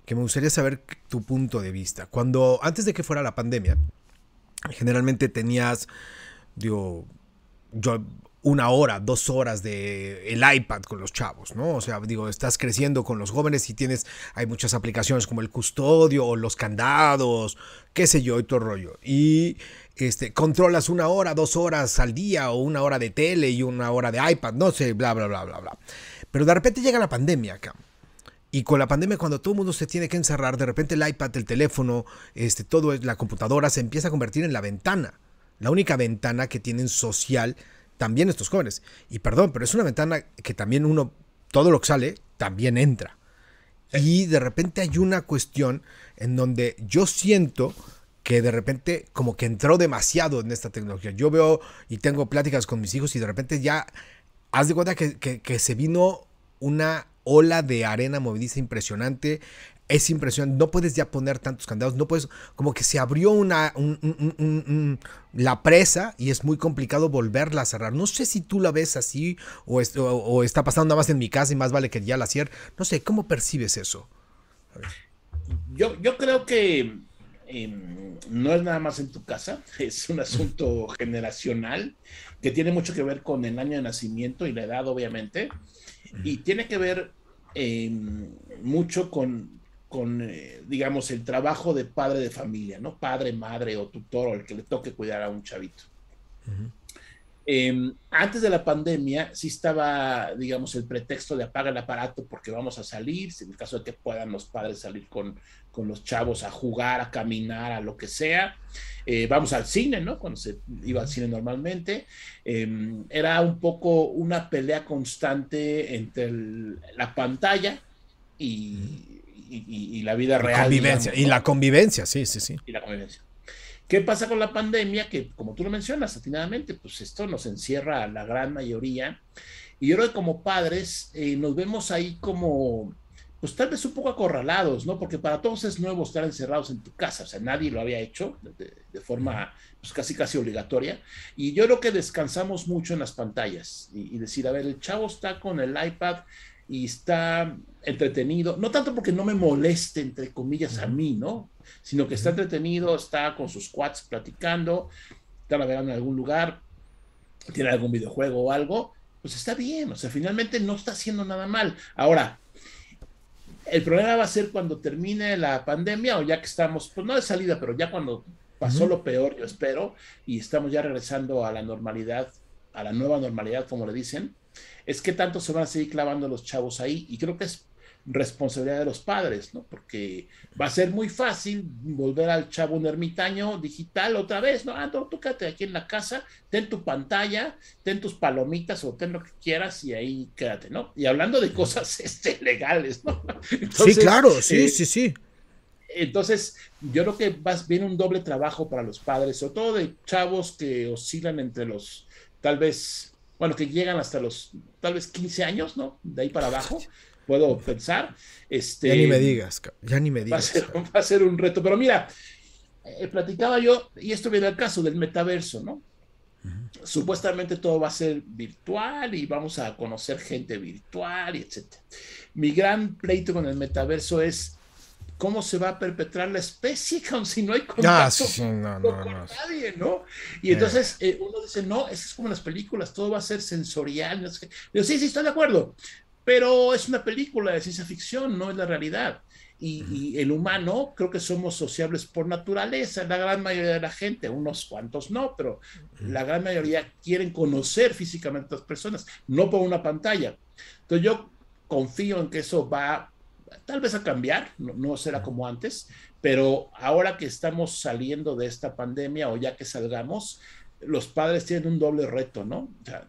que me gustaría saber tu punto de vista. Cuando, antes de que fuera la pandemia, generalmente tenías, digo, yo una hora, dos horas de el iPad con los chavos, ¿no? O sea, digo, estás creciendo con los jóvenes y tienes, hay muchas aplicaciones como el custodio o los candados, qué sé yo, y todo rollo. Y este, controlas una hora, dos horas al día o una hora de tele y una hora de iPad, no sé, bla, bla, bla, bla, bla. Pero de repente llega la pandemia acá. Y con la pandemia, cuando todo el mundo se tiene que encerrar, de repente el iPad, el teléfono, este, todo, la computadora se empieza a convertir en la ventana. La única ventana que tienen social también estos jóvenes. Y perdón, pero es una ventana que también uno, todo lo que sale, también entra. Y de repente hay una cuestión en donde yo siento que de repente como que entró demasiado en esta tecnología. Yo veo y tengo pláticas con mis hijos y de repente ya, haz de cuenta que se vino una ola de arena movediza impresionante. Es impresionante, no puedes ya poner tantos candados, no puedes, como que se abrió una, la presa y es muy complicado volverla a cerrar. No sé si tú la ves así o, está pasando nada más en mi casa y más vale que ya la cierre. No sé, ¿cómo percibes eso? Yo, yo creo que em, no es nada más en tu casa, es un asunto generacional que tiene mucho que ver con el año de nacimiento y la edad, obviamente. Y tiene que ver eh, mucho con, eh, digamos, el trabajo de padre de familia, ¿no? Padre, madre o tutor o el que le toque cuidar a un chavito. Em, antes de la pandemia sí estaba, digamos, el pretexto de apaga el aparato porque vamos a salir, en el caso de que puedan los padres salir con con los chavos a jugar, a caminar, a lo que sea. Eh, vamos al cine, ¿no? Cuando se iba al cine normalmente. Em, era un poco una pelea constante entre la pantalla y, la vida real. convivencia, y la convivencia, sí, sí, sí. Y la convivencia. ¿Qué pasa con la pandemia? Que como tú lo mencionas atinadamente, pues esto nos encierra a la gran mayoría. Y yo creo que como padres eh, nos vemos ahí como pues tal vez un poco acorralados, ¿no? Porque para todos es nuevo estar encerrados en tu casa, o sea, nadie lo había hecho de, forma pues, casi casi obligatoria. Y yo creo que descansamos mucho en las pantallas y, decir, a ver, el chavo está con el iPad y está entretenido, no tanto porque no me moleste, entre comillas, a mí, ¿no? Sino que está entretenido, está con sus quads platicando, está navegando en algún lugar, tiene algún videojuego o algo, pues está bien, o sea, finalmente no está haciendo nada mal. Ahora, el problema va a ser cuando termine la pandemia o ya que estamos, pues no de salida, pero ya cuando pasó lo peor, yo espero, y estamos ya regresando a la normalidad, a la nueva normalidad, como le dicen, es que tanto se van a seguir clavando los chavos ahí. Y creo que es responsabilidad de los padres, ¿no? Porque va a ser muy fácil volver al chavo un ermitaño digital otra vez, ¿no? Ah, no, tú quédate aquí en la casa, ten tu pantalla, ten tus palomitas o ten lo que quieras y ahí quédate, ¿no? Y hablando de cosas este, legales, ¿no? sí, claro, sí, eh, sí, sí. Entonces, yo creo que vas, bien un doble trabajo para los padres, sobre todo de chavos que oscilan entre los, tal vez, bueno, que llegan hasta los, tal vez 15 años, ¿no? De ahí para abajo puedo pensar. Este, ya ni me digas, ya ni me digas. Va a, ser, un reto, pero mira, eh, platicaba yo, y esto viene al caso del metaverso, ¿no? Supuestamente todo va a ser virtual y vamos a conocer gente virtual y etcétera. Mi gran pleito con el metaverso es cómo se va a perpetrar la especie si no hay ah, contacto no, con nadie, ¿no? Y entonces eh, uno dice, no, eso es como las películas, todo va a ser sensorial. Yo sí, sí, estoy de acuerdo, pero es una película de ciencia ficción, no es la realidad. Y, el humano, creo que somos sociables por naturaleza, la gran mayoría de la gente, unos cuantos no, pero la gran mayoría quieren conocer físicamente a las personas, no por una pantalla. Entonces yo confío en que eso va tal vez a cambiar, no será como antes, pero ahora que estamos saliendo de esta pandemia o ya que salgamos, los padres tienen un doble reto, ¿no? O sea,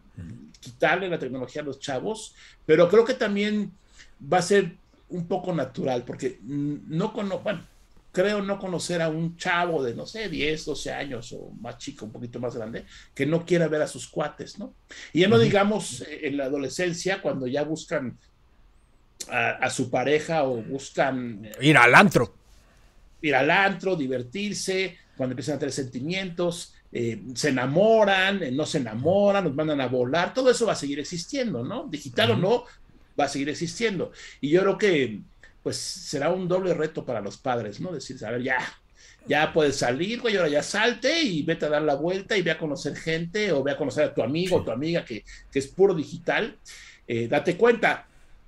quitarle la tecnología a los chavos, pero creo que también va a ser un poco natural, porque no conozco, bueno, creo no conocer a un chavo de, no sé, 10, 12 años o más chico, un poquito más grande, que no quiera ver a sus cuates, ¿no? Y ya no digamos eh, en la adolescencia, cuando ya buscan a, a su pareja o buscan... Eh, ir al antro. Ir al antro, divertirse, cuando empiezan a tener sentimientos. Eh, se enamoran, eh, no se enamoran, nos mandan a volar, todo eso va a seguir existiendo, ¿no? Digital o no, va a seguir existiendo. Y yo creo que pues será un doble reto para los padres, ¿no? Decir, a ver, ya, ya puedes salir, güey, ahora ya salte y vete a dar la vuelta y ve a conocer gente o ve a conocer a tu amigo o tu amiga que, es puro digital. Eh, date cuenta,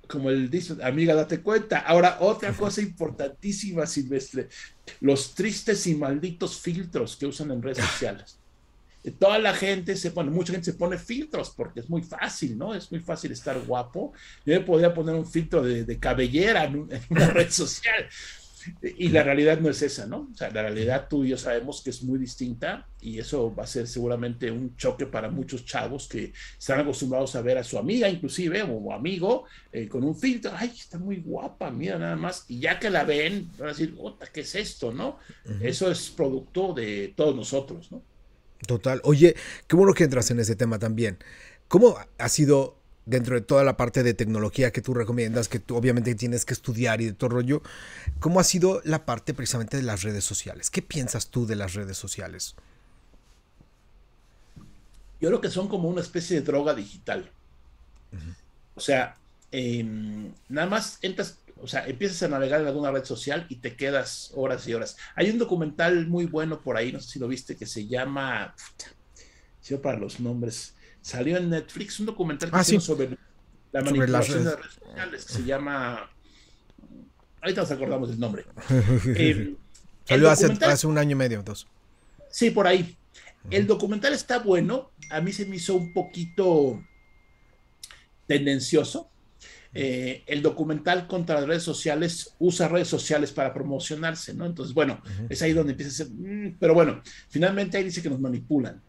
como él dice, amiga, date cuenta. Ahora, otra cosa importantísima, Silvestre, los tristes y malditos filtros que usan en redes ah. sociales. Eh, toda la gente se pone, mucha gente se pone filtros porque es muy fácil, ¿no? Es muy fácil estar guapo. Yo podría poner un filtro de, cabellera en, una red social, y la realidad no es esa, ¿no? O sea, la realidad tú y yo sabemos que es muy distinta y eso va a ser seguramente un choque para muchos chavos que están acostumbrados a ver a su amiga inclusive o amigo eh, con un filtro, ay, está muy guapa, mira nada más, y ya que la ven, van a decir, ¿qué es esto, no? Eso es producto de todos nosotros, ¿no? Total. Oye, qué bueno que entras en ese tema también. ¿Cómo ha sido dentro de toda la parte de tecnología que tú recomiendas, que tú obviamente tienes que estudiar y de todo rollo, ¿cómo ha sido la parte precisamente de las redes sociales? ¿Qué piensas tú de las redes sociales? Yo creo que son como una especie de droga digital. O sea, em, nada más entras, o sea, empiezas a navegar en alguna red social y te quedas horas y horas. Hay un documental muy bueno por ahí, no sé si lo viste, que se llama, yo para los nombres, salió en Netflix un documental que ah, sobre la manipulación de redes sociales que se llama. Ahorita nos acordamos del nombre. Eh, salió hace, un año y medio, dos. Sí, por ahí. El documental está bueno, a mí se me hizo un poquito tendencioso. Eh, el documental contra las redes sociales usa redes sociales para promocionarse, ¿no? Entonces, bueno, es ahí donde empieza a ser, mm, pero bueno, finalmente ahí dice que nos manipulan.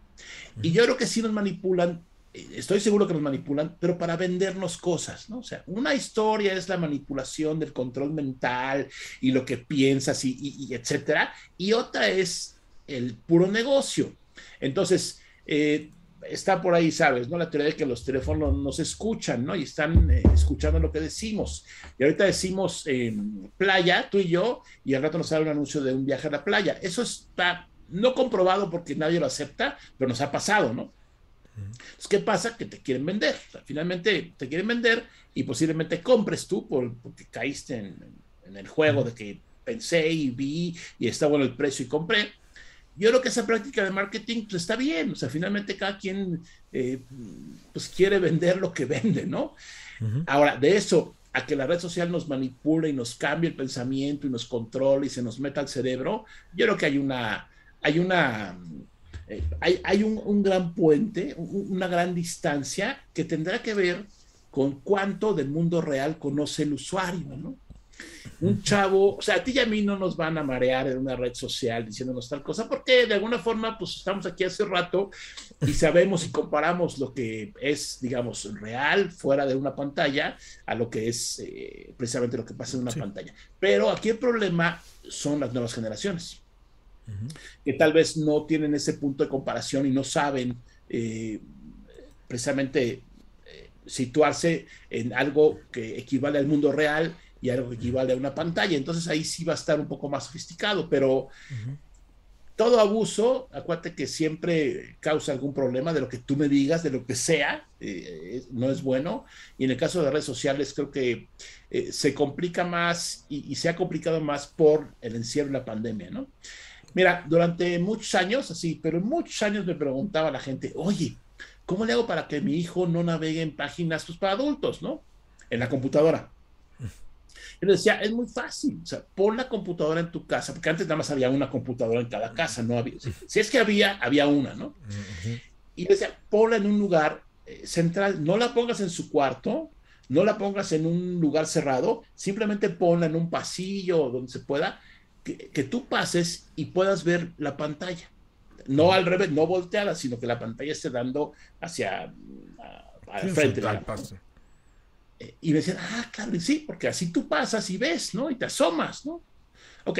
Y yo creo que sí nos manipulan, eh, estoy seguro que nos manipulan, pero para vendernos cosas, ¿no? O sea, una historia es la manipulación del control mental y lo que piensas y, etcétera, y otra es el puro negocio. Entonces, eh, está por ahí, ¿sabes? ¿No? La teoría de que los teléfonos nos escuchan, ¿no? Y están eh, escuchando lo que decimos. Y ahorita decimos playa, tú y yo, y al rato nos sale un anuncio de un viaje a la playa. Eso está no comprobado porque nadie lo acepta, pero nos ha pasado, ¿no? Entonces, ¿qué pasa? Que te quieren vender. finalmente te quieren vender y posiblemente compres tú por, porque caíste en, el juego de que pensé y vi y estaba en el precio y compré. Yo creo que esa práctica de marketing pues, está bien. O sea, finalmente cada quien eh, pues quiere vender lo que vende, ¿no? Ahora, de eso a que la red social nos manipule y nos cambie el pensamiento y nos controle y se nos meta al cerebro, yo creo que hay una hay una... Eh, hay, un, gran puente, una gran distancia que tendrá que ver con cuánto del mundo real conoce el usuario, ¿no? Un chavo, o sea, a ti y a mí no nos van a marear en una red social diciéndonos tal cosa, porque de alguna forma, pues estamos aquí hace rato y sabemos y comparamos lo que es, digamos, real fuera de una pantalla a lo que es eh, precisamente lo que pasa en una pantalla. Pero aquí el problema son las nuevas generaciones que tal vez no tienen ese punto de comparación y no saben eh, precisamente eh, situarse en algo que equivale al mundo real y algo que equivale a una pantalla. Entonces ahí sí va a estar un poco más sofisticado, pero todo abuso, acuérdate que siempre causa algún problema de lo que tú me digas, de lo que sea, eh, no es bueno. Y en el caso de redes sociales creo que se complica más y, se ha complicado más por el encierro de la pandemia, ¿no? Mira, durante muchos años, así, pero muchos años me preguntaba la gente, oye, ¿cómo le hago para que mi hijo no navegue en páginas pues, para adultos, ¿no? En la computadora. Yo le decía, es muy fácil, o sea, pon la computadora en tu casa, porque antes nada más había una computadora en cada casa, no había, si es que había, había una, ¿no? Y le decía, ponla en un lugar eh, central, no la pongas en su cuarto, no la pongas en un lugar cerrado, simplemente ponla en un pasillo donde se pueda que, tú pases y puedas ver la pantalla. No al revés, no volteada, sino que la pantalla esté dando hacia al frente. Eh, y me decían, ah, claro, sí, porque así tú pasas y ves, ¿no? Y te asomas, ¿no? Ok,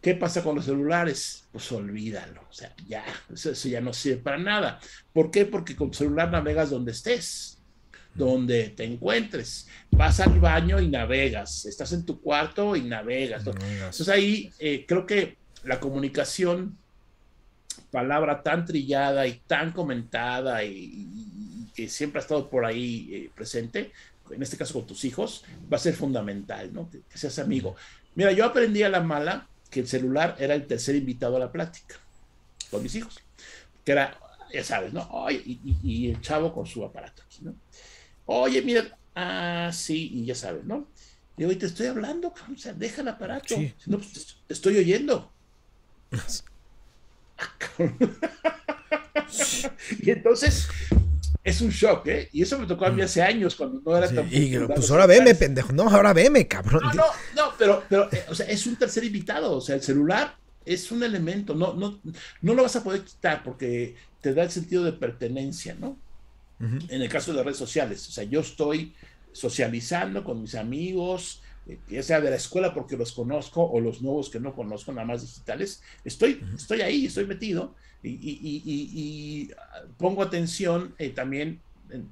¿Qué pasa con los celulares? Pues olvídalo, o sea, ya, eso, ya no sirve para nada. ¿Por qué? Porque con celular navegas donde estés donde te encuentres. Vas al baño y navegas, estás en tu cuarto y navegas. Entonces ahí eh, creo que la comunicación, palabra tan trillada y tan comentada y, que siempre ha estado por ahí eh, presente, en este caso con tus hijos, va a ser fundamental, ¿no? Que, seas amigo. Mira, yo aprendí a la mala que el celular era el tercer invitado a la plática con mis hijos, que era, ya sabes, ¿no? y, y, el chavo con su aparato aquí, ¿no? Oye, mira, ah, sí, y ya sabes, ¿no? Y hoy te estoy hablando, o sea, deja el aparato. No, pues te, estoy oyendo. Ah, y entonces es un shock, ¿eh? Y eso me tocó a mí mm. hace años, cuando no era tan. Y pues ahora veme, pendejo. No, ahora veme, cabrón. No, no, pero, pero eh, o sea, es un tercer invitado. O sea, el celular es un elemento. No, no, no lo vas a poder quitar porque te da el sentido de pertenencia, ¿no? en el caso de las redes sociales. O sea, yo estoy socializando con mis amigos, eh, ya sea de la escuela porque los conozco o los nuevos que no conozco, nada más digitales, estoy, estoy ahí, estoy metido y, ah, pongo atención eh, también,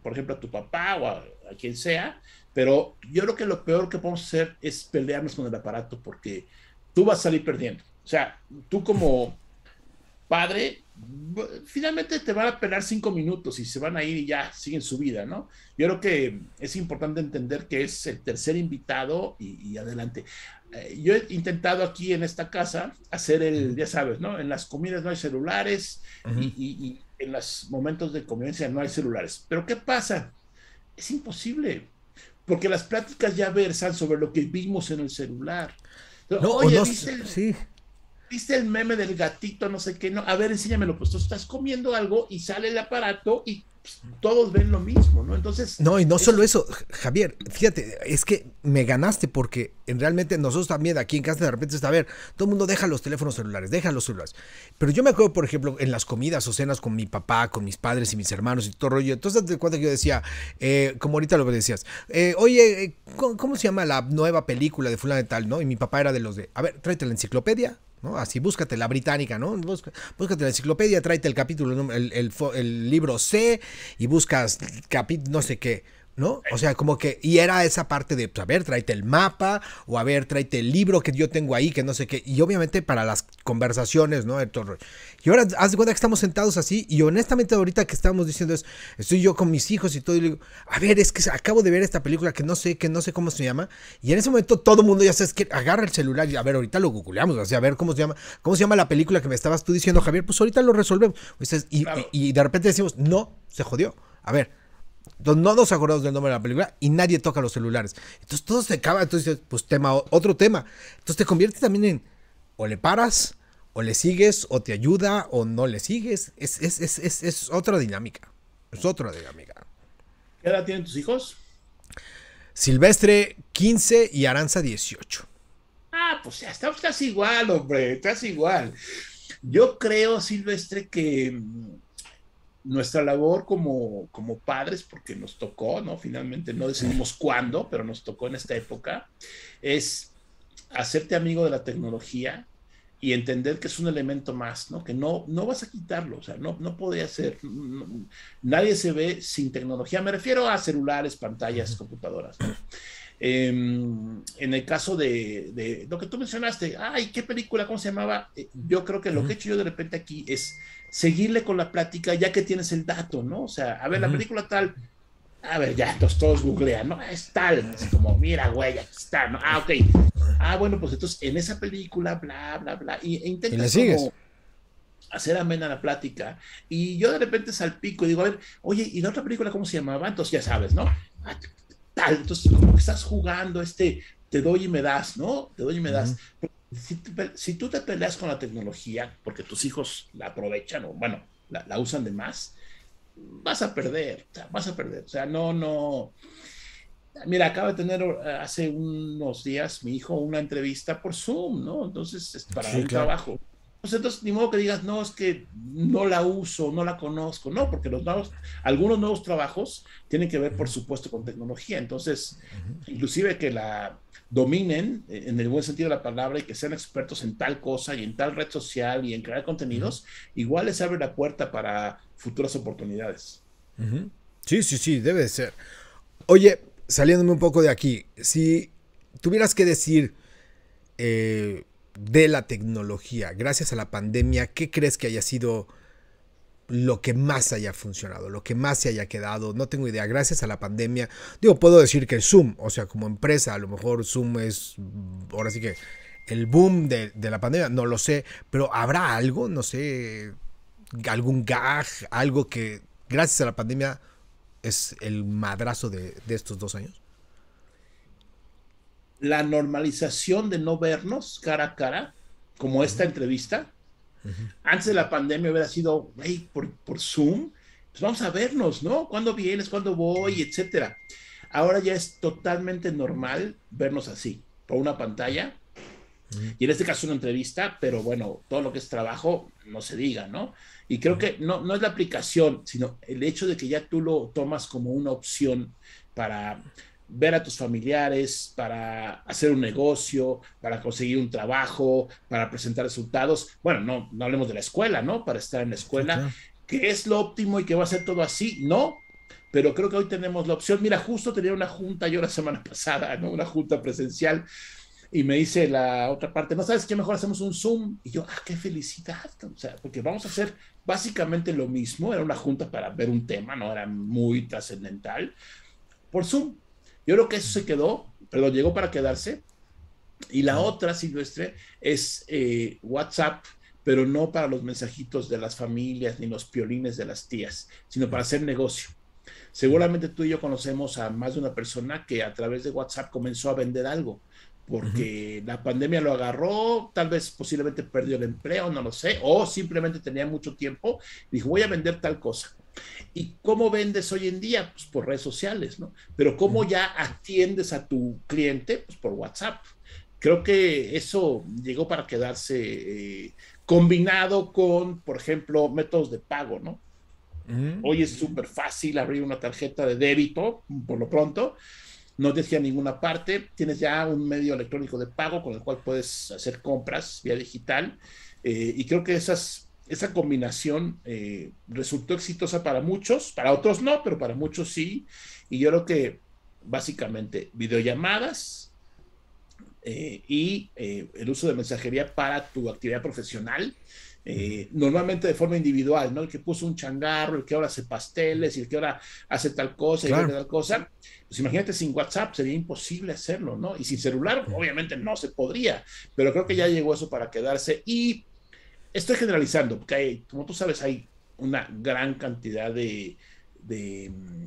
por ejemplo, a tu papá o a, a, quien sea, pero yo creo que lo peor que podemos hacer es pelearnos con el aparato porque tú vas a salir perdiendo. O sea, tú como padre finalmente te van a pelar cinco minutos y se van a ir y ya siguen su vida, ¿no? Yo creo que es importante entender que es el tercer invitado y, adelante. Eh, yo he intentado aquí en esta casa hacer el, ya sabes, ¿no? En las comidas no hay celulares y, en los momentos de convivencia no hay celulares. Pero ¿qué pasa? Es imposible, porque las pláticas ya versan sobre lo que vimos en el celular. Oye, dice, sí ¿Viste el meme del gatito, no sé qué? No, a ver, enséñamelo, pues tú estás comiendo algo y sale el aparato y pues, todos ven lo mismo, ¿no? Entonces... No, y no solo eso, Javier, fíjate, es que me ganaste porque realmente nosotros también aquí en casa de repente está, a ver, todo el mundo deja los teléfonos celulares, deja los celulares. Pero yo me acuerdo, por ejemplo, en las comidas o cenas con mi papá, con mis padres y mis hermanos y todo rollo. Entonces de cuenta que yo decía, eh, como ahorita lo que decías, eh, oye, eh, ¿cómo, ¿cómo, se llama la nueva película de fulano de tal, no? Y mi papá era de los de, a ver, tráete la enciclopedia, ¿no? Así, búscate la británica, ¿no? búscate la enciclopedia, tráete el capítulo, el, el libro C y buscas capítulo, no sé qué. ¿no? O sea, como que, y era esa parte de, pues, a ver, tráete el mapa, o a ver, tráete el libro que yo tengo ahí, que no sé qué, y obviamente para las conversaciones, ¿no? Y ahora, haz de cuenta que estamos sentados así, y honestamente ahorita que estamos diciendo es, estoy yo con mis hijos y todo, y digo, a ver, es que acabo de ver esta película que no sé, que no sé cómo se llama, y en ese momento todo el mundo ya sabes que agarra el celular y, a ver, ahorita lo googleamos, a ver cómo se llama, cómo se llama la película que me estabas tú diciendo, Javier, pues ahorita lo resolvemos, y de repente decimos, no, se jodió, a ver, entonces, no nos acordamos del nombre de la película y nadie toca los celulares. Entonces todo se acaba, entonces pues tema, otro tema. Entonces te convierte también en o le paras, o le sigues, o te ayuda, o no le sigues. Es, otra dinámica. Es otra dinámica. ¿Qué edad tienen tus hijos? Silvestre 15 y Aranza 18. Ah, pues ya estamos igual, hombre, estás igual. Yo creo, Silvestre, que nuestra labor como, padres, porque nos tocó, ¿no? Finalmente no decidimos cuándo, pero nos tocó en esta época, es hacerte amigo de la tecnología y entender que es un elemento más, ¿no? Que no, no vas a quitarlo, o sea, no, no ser, nadie se ve sin tecnología, me refiero a celulares, pantallas, computadoras, em, en el caso de, lo que tú mencionaste, ay, ¿qué película? ¿Cómo se llamaba? Eh, yo creo que lo que he hecho yo de repente aquí es seguirle con la plática ya que tienes el dato, ¿no? O sea, a ver, la película tal, a ver, ya, entonces todos googlean, ¿no? Es tal, es como, mira, güey, aquí está, ¿no? Ah, ok. Ah, bueno, pues entonces en esa película, bla, bla, bla, y, e intentas ¿Y Como hacer amena la plática, y yo de repente salpico y digo, a ver, oye, ¿y la otra película cómo se llamaba? Entonces ya sabes, ¿no? Ah, tal, entonces como que estás jugando este, te doy y me das, ¿no? Te doy y me das si, tú te peleas con la tecnología porque tus hijos la aprovechan o, bueno, la, usan de más, vas a perder, vas a perder. O sea, no, no. Mira, acaba de tener eh, hace unos días mi hijo una entrevista por Zoom, ¿no? Entonces, es para el un trabajo. Pues, entonces, ni modo que digas, no, es que no la uso, no la conozco, no, porque los nuevos, algunos nuevos trabajos tienen que ver, por supuesto, con tecnología. Entonces, inclusive que la dominen eh, en el buen sentido de la palabra y que sean expertos en tal cosa y en tal red social y en crear contenidos, igual les abre la puerta para futuras oportunidades. Sí, sí, sí, debe ser. Oye, saliéndome un poco de aquí, si tuvieras que decir eh, de la tecnología, gracias a la pandemia, ¿qué crees que haya sido lo que más haya funcionado, lo que más se haya quedado, no tengo idea, gracias a la pandemia, digo, puedo decir que Zoom, o sea, como empresa, a lo mejor Zoom es, mm, ahora sí que, el boom de, la pandemia, no lo sé, pero habrá algo, no sé, algún gag, algo que gracias a la pandemia es el madrazo de estos dos años la normalización de no vernos cara a cara, como esta entrevista, antes de la pandemia hubiera sido, hey, por, Zoom, pues vamos a vernos, ¿no? ¿Cuándo vienes? ¿Cuándo voy? Etcétera. Ahora ya es totalmente normal vernos así, por una pantalla. Y en este caso una entrevista, pero bueno, todo lo que es trabajo, no se diga, ¿no? Y creo que no, no es la aplicación, sino el hecho de que ya tú lo tomas como una opción para ver a tus familiares, para hacer un negocio, para conseguir un trabajo, para presentar resultados. Bueno, no, no hablemos de la escuela, ¿no? Para estar en la escuela, ¿qué es lo óptimo y que va a ser todo así, ¿no? Pero creo que hoy tenemos la opción. Mira, justo tenía una junta yo la semana pasada, ¿no? Una junta presencial. Y me dice la otra parte, ¿no sabes qué? Mejor hacemos un Zoom. Y yo, ah, qué felicidad. O sea, porque vamos a hacer básicamente lo mismo. Era una junta para ver un tema, no era muy trascendental. Por Zoom, yo creo que eso se quedó, pero llegó para quedarse. Y la otra, Silvestre, es eh, WhatsApp, pero no para los mensajitos de las familias ni los piolines de las tías, sino para hacer negocio. Seguramente tú y yo conocemos a más de una persona que a través de WhatsApp comenzó a vender algo, porque la pandemia lo agarró, tal vez posiblemente perdió el empleo, no lo sé, o simplemente tenía mucho tiempo, dijo voy a vender tal cosa. ¿Y cómo vendes hoy en día? Pues por redes sociales, ¿no? Pero ¿cómo ya atiendes a tu cliente? Pues por WhatsApp. Creo que eso llegó para quedarse eh, combinado con, por ejemplo, métodos de pago, ¿no? Hoy es súper fácil abrir una tarjeta de débito, por lo pronto. No te ninguna parte. Tienes ya un medio electrónico de pago con el cual puedes hacer compras vía digital. Eh, y creo que esas esa combinación eh, resultó exitosa para muchos, para otros no, pero para muchos sí. Y yo creo que básicamente videollamadas eh, y eh, el uso de mensajería para tu actividad profesional, normalmente de forma individual, ¿no? El que puso un changarro, el que ahora hace pasteles, y el que ahora hace tal cosa, y tal cosa. Pues imagínate, sin WhatsApp sería imposible hacerlo, ¿no? Y sin celular, obviamente no se podría, pero creo que ya llegó eso para quedarse y estoy generalizando, porque como tú sabes, hay una gran cantidad de, mm,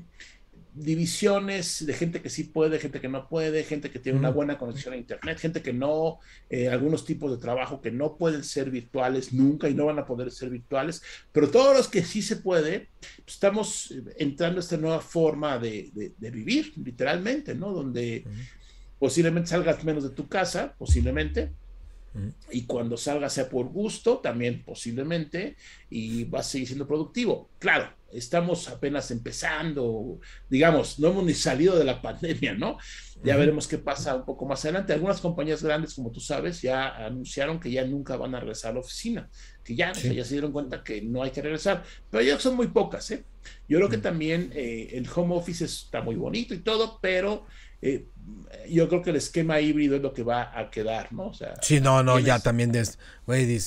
divisiones de gente que sí puede, gente que no puede, gente que tiene una buena conexión a Internet, gente que no, eh, algunos tipos de trabajo que no pueden ser virtuales nunca y no van a poder ser virtuales, pero todos los que sí se puede, pues, estamos eh, entrando a esta nueva forma de, vivir, literalmente, ¿no? Donde posiblemente salgas menos de tu casa, posiblemente, y cuando salga sea por gusto, también posiblemente, y va a seguir siendo productivo. Claro, estamos apenas empezando, digamos, no hemos ni salido de la pandemia, ¿no? Ya veremos qué pasa un poco más adelante. Algunas compañías grandes, como tú sabes, ya anunciaron que ya nunca van a regresar a la oficina, que ya, ya se dieron cuenta que no hay que regresar, pero ya son muy pocas, ¿eh? Yo creo que mm. también eh, el home office está muy bonito y todo, pero... Eh, yo creo que el esquema híbrido es lo que va a quedar, ¿no? O sí, no, no, ya también, güey,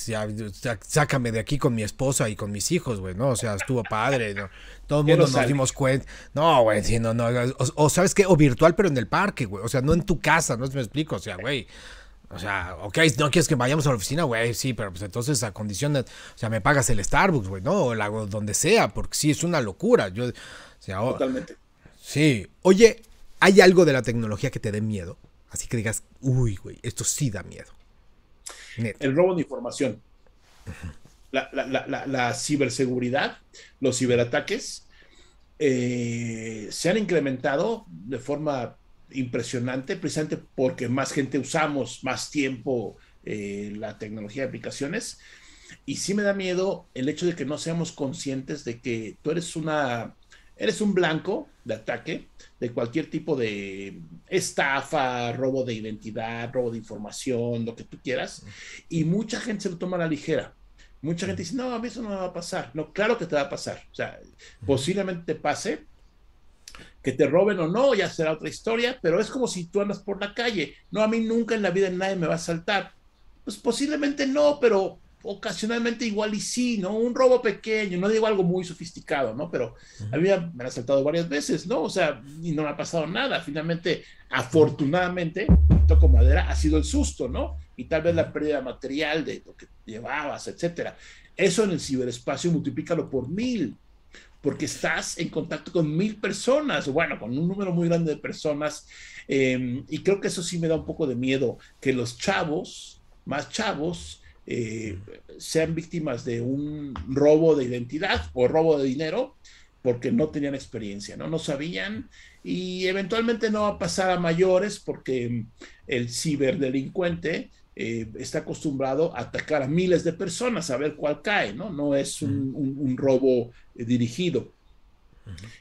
sácame de aquí con mi esposa y con mis hijos, güey, ¿no? O sea, estuvo padre, ¿no? Todo el mundo nos dimos cuenta. No, güey, sí, no, no. O, sabes qué, o virtual, pero en el parque, güey. O sea, no en tu casa, no me explico, o sea, güey. O sea, ok, no quieres que vayamos a la oficina, güey, sí, pero pues entonces a condiciones, o sea, me pagas el Starbucks, güey, ¿no? O la, donde sea, porque sí, es una locura. Yo, o sea, Totalmente. Sí. Oye, ¿Hay algo de la tecnología que te dé miedo? Así que digas, uy, güey, esto sí da miedo. El robo de información. la, ciberseguridad, los ciberataques, eh, se han incrementado de forma impresionante, precisamente porque más gente usamos más tiempo eh, la tecnología de aplicaciones. Y sí me da miedo el hecho de que no seamos conscientes de que tú eres una Eres un blanco de ataque de cualquier tipo de estafa, robo de identidad, robo de información, lo que tú quieras. Y mucha gente se lo toma a la ligera. Mucha gente dice, no, a mí eso no me va a pasar. No, claro que te va a pasar. O sea, posiblemente te pase, que te roben o no, ya será otra historia, pero es como si tú andas por la calle. No, a mí nunca en la vida nadie me va a saltar. Pues posiblemente no, pero ocasionalmente igual y sí, ¿no? Un robo pequeño, no digo algo muy sofisticado, ¿no? Pero a mí me ha asaltado varias veces, ¿no? O sea, y no me ha pasado nada. Finalmente, afortunadamente, toco madera, ha sido el susto, ¿no? Y tal vez la pérdida material de lo que llevabas, etcétera. Eso en el ciberespacio multiplícalo por mil, porque estás en contacto con mil personas, bueno, con un número muy grande de personas, eh, y creo que eso sí me da un poco de miedo, que los chavos, más chavos, eh, mm. sean víctimas de un robo de identidad o robo de dinero porque no tenían experiencia, ¿no? sabían y eventualmente no va a pasar a mayores porque el ciberdelincuente eh, está acostumbrado a atacar a miles de personas, a ver cuál cae, ¿no? No es un mm. robo dirigido.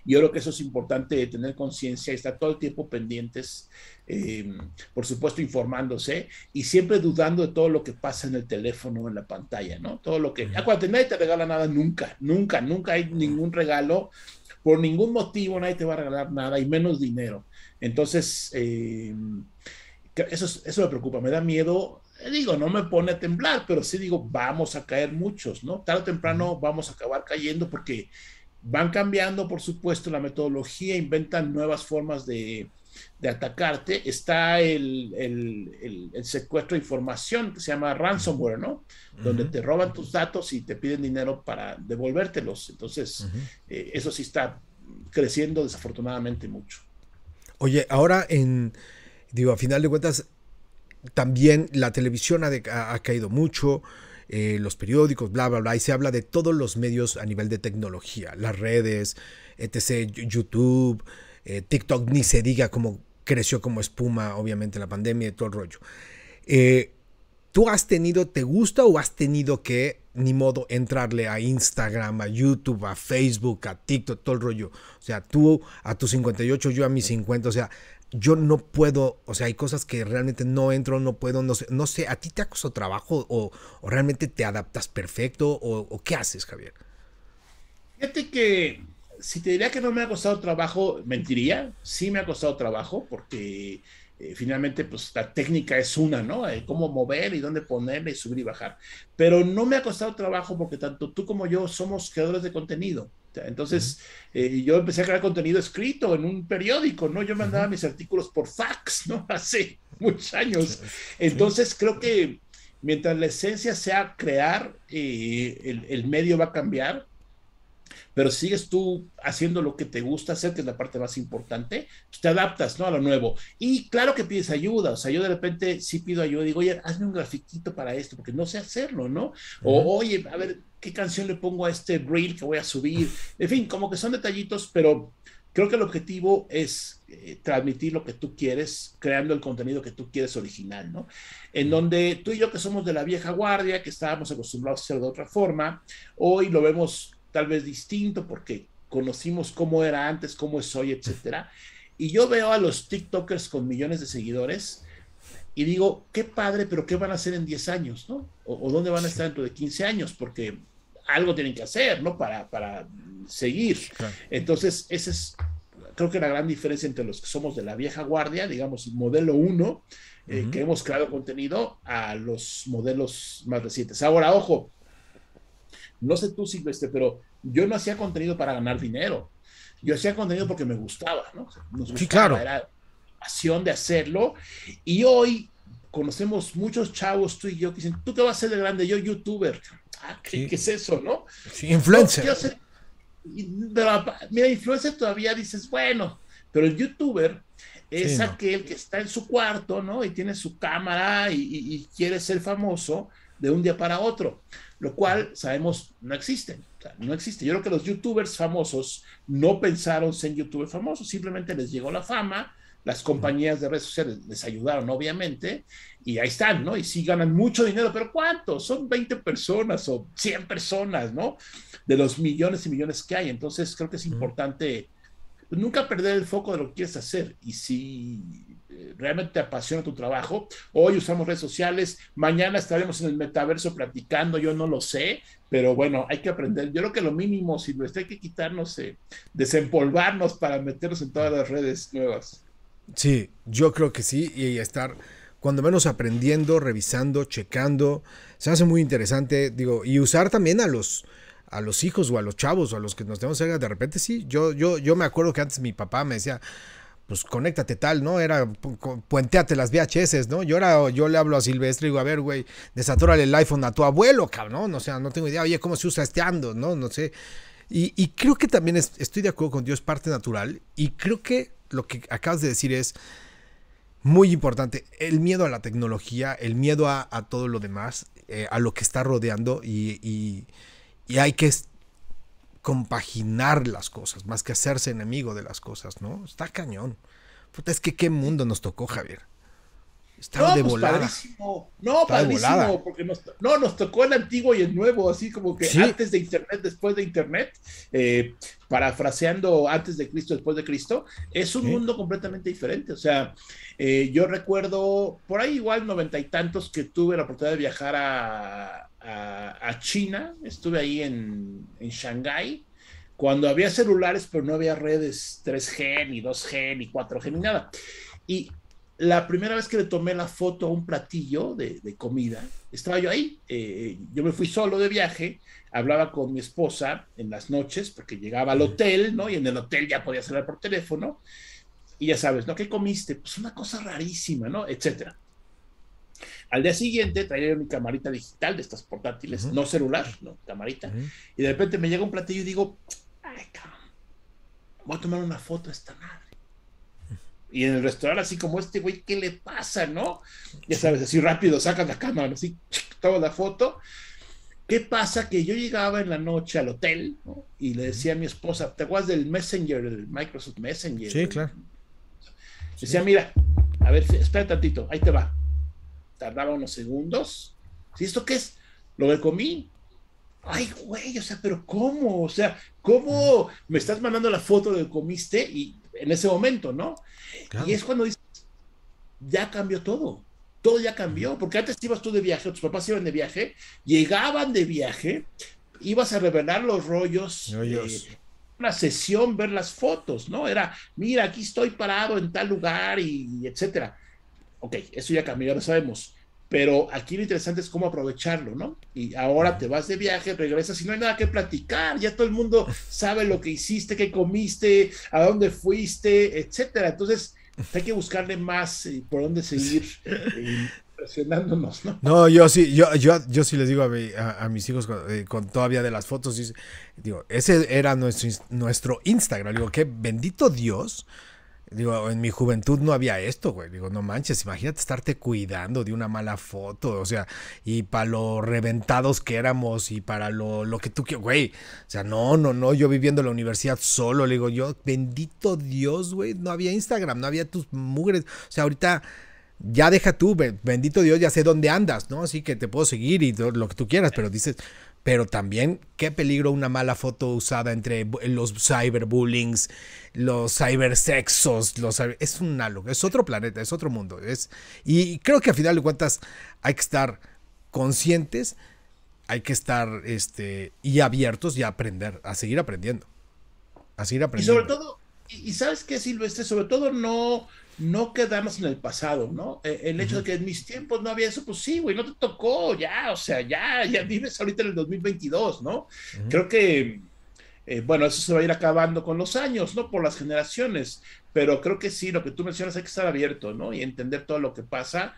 Yo creo que eso es importante tener conciencia y estar todo el tiempo pendientes, em, por supuesto informándose y siempre dudando de todo lo que pasa en el teléfono, en la pantalla, ¿no? Todo lo que... Uh nadie te regala nada nunca, nunca, nunca hay ningún regalo, por ningún motivo nadie te va a regalar nada y menos dinero. Entonces, em, eso, eso me preocupa, me da miedo digo, no me pone a temblar, pero sí digo, vamos a caer muchos, ¿no? Tarde o temprano vamos a acabar cayendo porque Van cambiando, por supuesto, la metodología, inventan nuevas formas de, de atacarte. Está el, el, secuestro de información que se llama ransomware, ¿no? Donde te roban tus datos y te piden dinero para devolvértelos. Entonces, eh, eso sí está creciendo desafortunadamente mucho. Oye, ahora en, digo, a final de cuentas, también la televisión ha, ha, ha caído mucho. Eh, los periódicos, bla, bla, bla, y se habla de todos los medios a nivel de tecnología, las redes, etc., YouTube, eh, TikTok, ni se diga cómo creció como espuma, obviamente, la pandemia y todo el rollo. Eh, ¿Tú has tenido, te gusta o has tenido que, ni modo, entrarle a Instagram, a YouTube, a Facebook, a TikTok, todo el rollo? O sea, tú a tus 58, yo a mis 50, o sea, yo no puedo, o sea, hay cosas que realmente no entro, no puedo, no sé, no sé ¿a ti te acoso trabajo o, realmente te adaptas perfecto o, o, qué haces, Javier? Fíjate que si te diría que no me ha costado trabajo, mentiría, sí me ha costado trabajo porque eh, finalmente pues la técnica es una, ¿no? Eh, cómo mover y dónde ponerle y subir y bajar. Pero no me ha costado trabajo porque tanto tú como yo somos creadores de contenido. Entonces, eh, yo empecé a crear contenido escrito en un periódico, ¿no? Yo mandaba mis artículos por fax, ¿no? Hace muchos años. Entonces, creo que mientras la esencia sea crear, el, el medio va a cambiar pero sigues tú haciendo lo que te gusta hacer, que es la parte más importante, pues te adaptas, ¿no? A lo nuevo. Y claro que pides ayuda, o sea, yo de repente sí pido ayuda, digo, oye, hazme un grafiquito para esto, porque no sé hacerlo, ¿no? O, oye, a ver, ¿qué canción le pongo a este reel que voy a subir? En fin, como que son detallitos, pero creo que el objetivo es eh, transmitir lo que tú quieres, creando el contenido que tú quieres original, ¿no? En donde tú y yo que somos de la vieja guardia, que estábamos acostumbrados a hacer de otra forma, hoy lo vemos tal vez distinto porque conocimos cómo era antes, cómo es hoy, etcétera. Y yo veo a los TikTokers con millones de seguidores y digo, qué padre, pero ¿qué van a hacer en 10 años, no? O, dónde van a estar dentro de 15 años, porque algo tienen que hacer, ¿no? Para, seguir. Entonces, esa es, creo que la gran diferencia entre los que somos de la vieja guardia, digamos, modelo 1, eh, que hemos creado contenido, a los modelos más recientes. Ahora, ojo, no sé tú, Silvestre, pero yo no hacía contenido para ganar dinero. Yo hacía contenido porque me gustaba, ¿no? sí, claro. Era pasión de hacerlo. Y hoy conocemos muchos chavos, tú y yo, que dicen, ¿tú qué vas a hacer de grande? Yo, youtuber. Ah, ¿qué, es eso, no? Sí, influencer. mira, influencer todavía dices, bueno, pero el youtuber es aquel que está en su cuarto, ¿no? Y tiene su cámara y quiere ser famoso de un día para otro lo cual sabemos no existen, no existe. Yo creo que los youtubers famosos no pensaron ser youtubers famosos, simplemente les llegó la fama, las compañías de redes sociales les ayudaron, obviamente, y ahí están, ¿no? Y sí ganan mucho dinero, pero ¿cuánto? Son 20 personas o 100 personas, ¿no? De los millones y millones que hay. Entonces creo que es importante nunca perder el foco de lo que quieres hacer y sí realmente te apasiona tu trabajo. Hoy usamos redes sociales, mañana estaremos en el metaverso platicando, yo no lo sé, pero bueno, hay que aprender. Yo creo que lo mínimo, si no está, hay que quitarnos, eh, desempolvarnos para meternos en todas las redes nuevas. Sí, yo creo que sí, y estar cuando menos aprendiendo, revisando, checando, se hace muy interesante, digo, y usar también a los a los hijos o a los chavos o a los que nos tenemos cerca, de repente sí, yo yo yo me acuerdo que antes mi papá me decía, pues conéctate tal, ¿no? Era, puenteate las VHS, ¿no? Yo, ahora yo le hablo a Silvestre y digo, a ver, güey, desatúrale el iPhone a tu abuelo, cabrón, o sea, no tengo idea, oye, ¿cómo se usa este ando, no? No sé. Y, creo que también estoy de acuerdo con Dios, parte natural, y creo que lo que acabas de decir es muy importante, el miedo a la tecnología, el miedo a, todo lo demás, eh, a lo que está rodeando, y hay que compaginar las cosas, más que hacerse enemigo de las cosas, ¿no? Está cañón. Puta, es que qué mundo nos tocó, Javier. Está de pues, No, nos, no, nos tocó el antiguo y el nuevo, así como que antes de Internet, después de Internet, eh, parafraseando antes de Cristo, después de Cristo, es un mundo completamente diferente. O sea, eh, yo recuerdo por ahí igual noventa y tantos que tuve la oportunidad de viajar a, a, China, estuve ahí en, en Shanghái, cuando había celulares, pero no había redes 3G, ni 2G, ni 4G, ni nada. Y la primera vez que le tomé la foto a un platillo de, de comida, estaba yo ahí, eh, yo me fui solo de viaje, hablaba con mi esposa en las noches, porque llegaba al hotel, ¿no? Y en el hotel ya podía hablar por teléfono, y ya sabes, ¿no? ¿Qué comiste? Pues una cosa rarísima, ¿no? Etcétera. Al día siguiente traía mi camarita digital de estas portátiles, no celular, no, camarita. Y de repente me llega un platillo y digo, ay, voy a tomar una foto a esta madre. Y en el restaurante, así como este güey, ¿qué le pasa, no? Ya sabes, así rápido, sacan la cámara, así, toma la foto. ¿Qué pasa? Que yo llegaba en la noche al hotel y le decía a mi esposa, ¿te acuerdas del Messenger, del Microsoft Messenger? Sí, claro. Decía, mira, a ver, espera tantito, ahí te va tardaba unos segundos. ¿Sí, esto qué es? Lo que comí. Ay, güey, o sea, pero ¿cómo? O sea, ¿cómo me estás mandando la foto de que comiste? Y en ese momento, ¿no? Y es cuando dices, ya cambió todo. Todo ya cambió, porque antes ibas tú de viaje, tus papás iban de viaje, llegaban de viaje, ibas a revelar los rollos, una sesión, ver las fotos, ¿no? Era, mira, aquí estoy parado en tal lugar y etcétera ok, eso ya cambió, ya lo sabemos. Pero aquí lo interesante es cómo aprovecharlo, ¿no? Y ahora te vas de viaje, regresas y no hay nada que platicar, ya todo el mundo sabe lo que hiciste, qué comiste, a dónde fuiste, etcétera. Entonces, hay que buscarle más eh, por dónde seguir eh, impresionándonos, presionándonos, ¿no? No, yo sí, yo, yo, yo sí les digo a, mis hijos eh, con, todavía de las fotos, digo, ese era nuestro, nuestro Instagram, digo, qué bendito Dios Digo, en mi juventud no había esto, güey. Digo, no manches, imagínate estarte cuidando de una mala foto, o sea, y para lo reventados que éramos y para lo, que tú quieras, güey. O sea, no, no, no, yo viviendo en la universidad solo, le digo, yo, bendito Dios, güey, no había Instagram, no había tus mugres. O sea, ahorita ya deja tú, bendito Dios, ya sé dónde andas, ¿no? Así que te puedo seguir y lo que tú quieras, pero dices, pero también qué peligro una mala foto usada entre los cyberbullyings, los cybersexos, los es un es otro planeta, es otro mundo, es y creo que al final de cuentas hay que estar conscientes, hay que estar este y abiertos y aprender, a seguir aprendiendo. A seguir aprendiendo. Y sobre todo y sabes qué Silvestre, sobre todo no no quedamos en el pasado, ¿no? E, el hecho de que en mis tiempos no había eso, pues sí, güey, no te tocó, ya, o sea, ya, ya vives ahorita en el 2022, ¿no? Creo que, eh, bueno, eso se va a ir acabando con los años, ¿no? Por las generaciones, pero creo que sí, lo que tú mencionas hay que estar abierto, ¿no? Y entender todo lo que pasa,